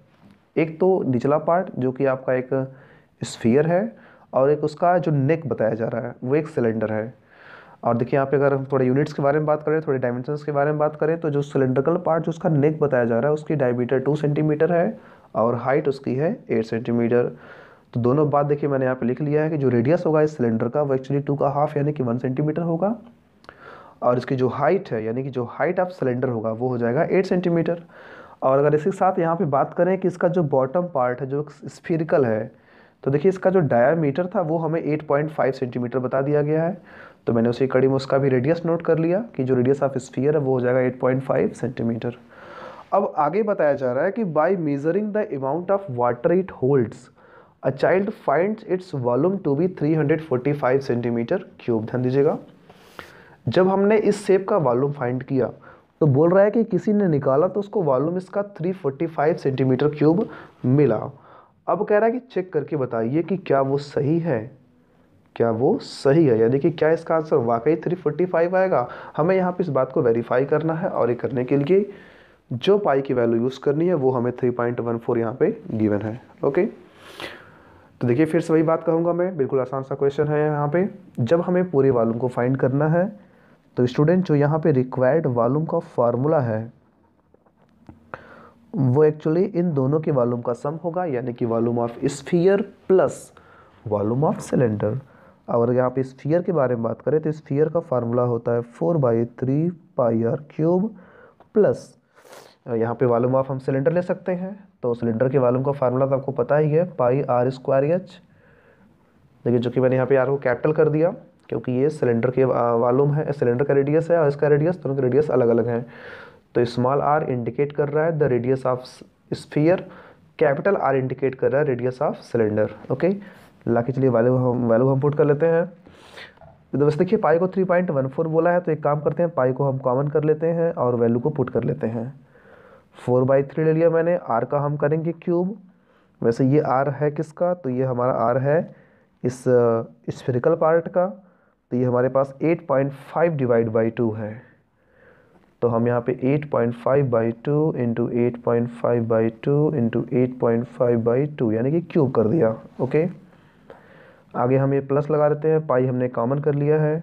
एक तो निचला पार्ट जो कि आपका एक स्फीयर है और एक उसका जो नेक बताया जा रहा है वो एक सिलेंडर है और देखिए यहाँ पे अगर हम थोड़े यूनिट्स के बारे में बात करें थोड़े डायमेंशंस के बारे में बात करें तो जो सिलेंड्रिकल पार्ट जो उसका नेक बताया जा रहा है उसकी डायमीटर टू सेंटीमीटर है और हाइट उसकी है एट सेंटीमीटर तो दोनों बात देखिए मैंने यहाँ पे लिख लिया है कि जो रेडियस होगा इस सिलेंडर का वो एक्चुअली टू का हाफ यानी कि वन सेंटीमीटर होगा और इसकी जो हाइट है यानी कि जो हाइट ऑफ सिलेंडर होगा वो हो जाएगा एट सेंटीमीटर और अगर इसके साथ यहाँ पे बात करें कि इसका जो बॉटम पार्ट है जो स्फेरिकल है तो देखिए इसका जो डायामीटर था वो हमें 8.5 सेंटीमीटर बता दिया गया है तो मैंने उसी कड़ी में उसका भी रेडियस नोट कर लिया कि जो रेडियस ऑफ स्फीयर है वो हो जाएगा 8.5 सेंटीमीटर अब आगे बताया जा रहा है कि by measuring the amount of water it holds a child find its volume to be five centimetre cube ध्यान दीजिएगा जब हमने इस सेप का वॉल्यूम फाइंड किया तो बोल रहा है कि किसी ने निकाला तो उसको वॉल्यूम इसका 345 सेंटीमीटर क्यूब मिला अब कह रहा है कि चेक करके बताइए कि क्या वो सही है क्या वो सही है यानी कि क्या इसका आंसर वाकई 345 आएगा हमें यहाँ पे इस बात को वेरीफाई करना है और ये करने के लिए जो पाई की वैल्यू यूज़ करनी है वो हमें 3.14 पॉइंट वन फोर यहाँ पर गिवन है ओके तो देखिए फिर से वही बात कहूँगा मैं बिल्कुल आसान सा क्वेश्चन है यहाँ पर जब हमें पूरे वॉल्यूम को फाइंड करना है तो स्टूडेंट जो यहाँ पे रिक्वायर्ड वॉल्यूम का फार्मूला है वो एक्चुअली इन दोनों के वॉल्यूम का सम होगा यानी कि volume of sphere plus volume of cylinder अगर यहाँ पे स्फीयर के बारे में बात करें तो स्फीयर का फार्मूला होता है four by three pi are cube plus यहाँ पे वॉल्यूम ऑफ हम सिलेंडर ले सकते हैं तो सिलेंडर के वॉल्यूम का फार्मूला तो आपको पता ही है पाई आर स्क्वायर एच देखिए जो कि मैंने यहाँ पे आर को कैपिटल कर दिया क्योंकि ये सिलेंडर के वालूम है सिलेंडर का रेडियस है और इसका रेडियस दोनों के रेडियस अलग अलग हैं तो स्मॉल आर इंडिकेट कर रहा है the radius of sphere capital r indicate कर रहा है रेडियस ऑफ सिलेंडर ओके ला के चलिए वैल्यू हम वैल्यू हम पुट कर लेते हैं तो बस देखिए पाई को थ्री पॉइंट वन फोर बोला है तो एक काम करते हैं पाई को हम कॉमन कर लेते हैं और वैल्यू को पुट कर लेते हैं फोर बाई थ्री ले लिया मैंने आर का हम करेंगे क्यूब वैसे ये आर है किसका तो ये हमारा आर है इस स्फेरिकल पार्ट का तो ये हमारे पास 8.5 डिवाइड बाई टू है तो हम यहाँ पे 8.5 point five by two into eight point five by two into eight point five by two यानी कि क्यूब कर दिया ओके आगे हम ये प्लस लगा देते हैं पाई हमने कॉमन कर लिया है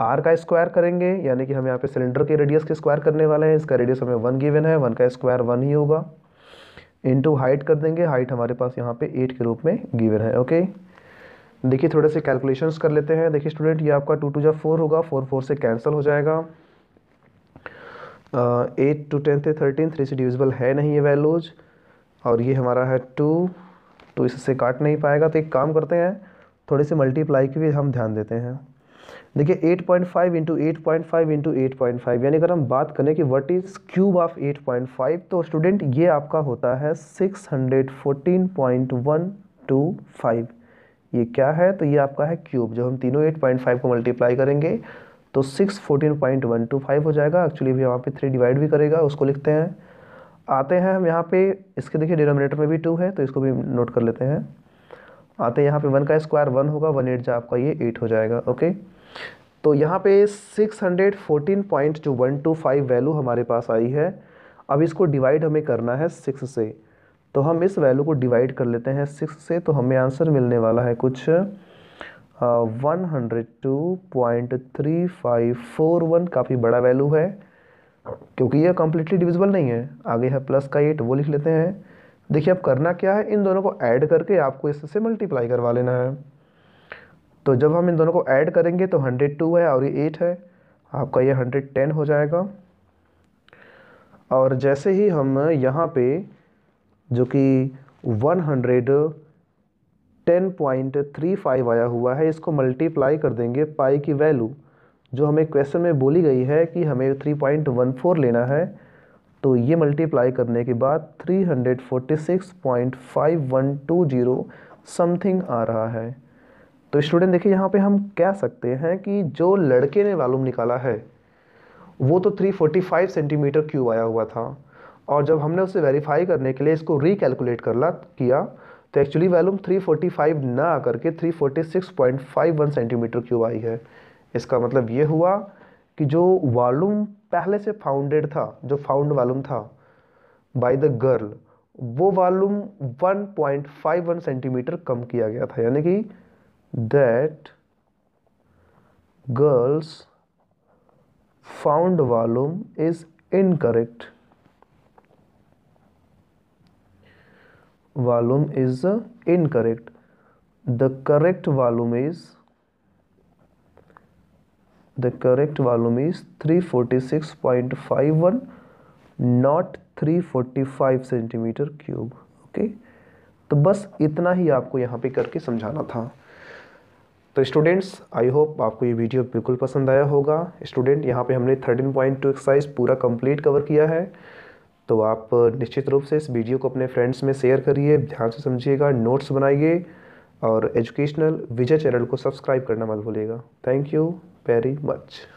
आर का स्क्वायर करेंगे यानी कि हम यहाँ पे सिलेंडर के रेडियस के स्क्वायर करने वाले हैं इसका रेडियस हमें वन गिवन है वन का स्क्वायर वन ही होगा इंटू हाइट कर देंगे हाइट हमारे पास यहाँ पे एट के रूप में गिवन है ओके देखिए थोड़े से कैलकुलेशंस कर लेते हैं देखिए स्टूडेंट ये आपका टू टू जब फोर होगा फोर फोर से कैंसिल हो जाएगा eight two tenth thirteen three से डिविजिबल है नहीं ये वैल्यूज और ये हमारा है टू तो इससे काट नहीं पाएगा तो एक काम करते हैं थोड़े से मल्टीप्लाई की भी हम ध्यान देते हैं देखिए 8.5 point five into eight point five into eight point five यानी अगर हम बात करें कि व्हाट इज़ क्यूब ऑफ 8.5 तो स्टूडेंट ये आपका होता है सिक्स फाइव ये क्या है तो ये आपका है क्यूब जब हम तीनों एट पॉइंट फाइव को मल्टीप्लाई करेंगे तो six fourteen point one two five हो जाएगा एक्चुअली भी यहाँ पे थ्री डिवाइड भी करेगा उसको लिखते हैं आते हैं हम यहाँ पे इसके देखिए डिनोमिनेटर में भी टू है तो इसको भी नोट कर लेते हैं आते हैं यहाँ पे वन का स्क्वायर वन होगा वन एट जो आपका ये एट हो जाएगा ओके तो यहाँ पे सिक्स हंड्रेड फोर्टीन पॉइंट जो वन टू फाइव वैल्यू हमारे पास आई है अब इसको डिवाइड हमें करना है सिक्स से तो हम इस वैल्यू को डिवाइड कर लेते हैं सिक्स से तो हमें आंसर मिलने वाला है कुछ one hundred two point three five four one काफ़ी बड़ा वैल्यू है क्योंकि यह कम्प्लीटली डिविजिबल नहीं है आगे है प्लस का एट वो लिख लेते हैं देखिए अब करना क्या है इन दोनों को ऐड करके आपको इससे मल्टीप्लाई करवा लेना है तो जब हम इन दोनों को ऐड करेंगे तो हंड्रेड टू है और ये एट है आपका ये हंड्रेड टेन हो जाएगा और जैसे ही हम यहाँ पे जो कि 110.35 आया हुआ है इसको मल्टीप्लाई कर देंगे पाई की वैल्यू जो हमें क्वेश्चन में बोली गई है कि हमें 3.14 लेना है तो ये मल्टीप्लाई करने के बाद 346.5120 समथिंग आ रहा है तो स्टूडेंट देखिए यहाँ पे हम कह सकते हैं कि जो लड़के ने वालूम निकाला है वो तो 345 सेंटीमीटर क्यूब आया हुआ था और जब हमने उसे वेरीफाई करने के लिए इसको रिकैलकुलेट करला किया तो एक्चुअली वैल्यूम 345 ना आकर के 346.51 सेंटीमीटर क्यूब आई है इसका मतलब ये हुआ कि जो वॉलूम पहले से फाउंडेड था जो फाउंड वालूम था बाय द गर्ल वो फाइव 1.51 सेंटीमीटर कम किया गया था यानी कि that girl's found volume is incorrect the correct incorrect is three forty six point five one not 346.51 forty 345 centimetre cube okay तो बस इतना ही आपको यहाँ पे करके समझाना था तो स्टूडेंट्स आई होप आपको ये वीडियो बिल्कुल पसंद आया होगा स्टूडेंट यहाँ पे हमने 13.2 एक्सरसाइज पूरा कंप्लीट कवर किया है तो आप निश्चित रूप से इस वीडियो को अपने फ्रेंड्स में शेयर करिए ध्यान से समझिएगा नोट्स बनाइए और एजुकेशनल विजय चैनल को सब्सक्राइब करना मत भूलिएगा थैंक यू वेरी मच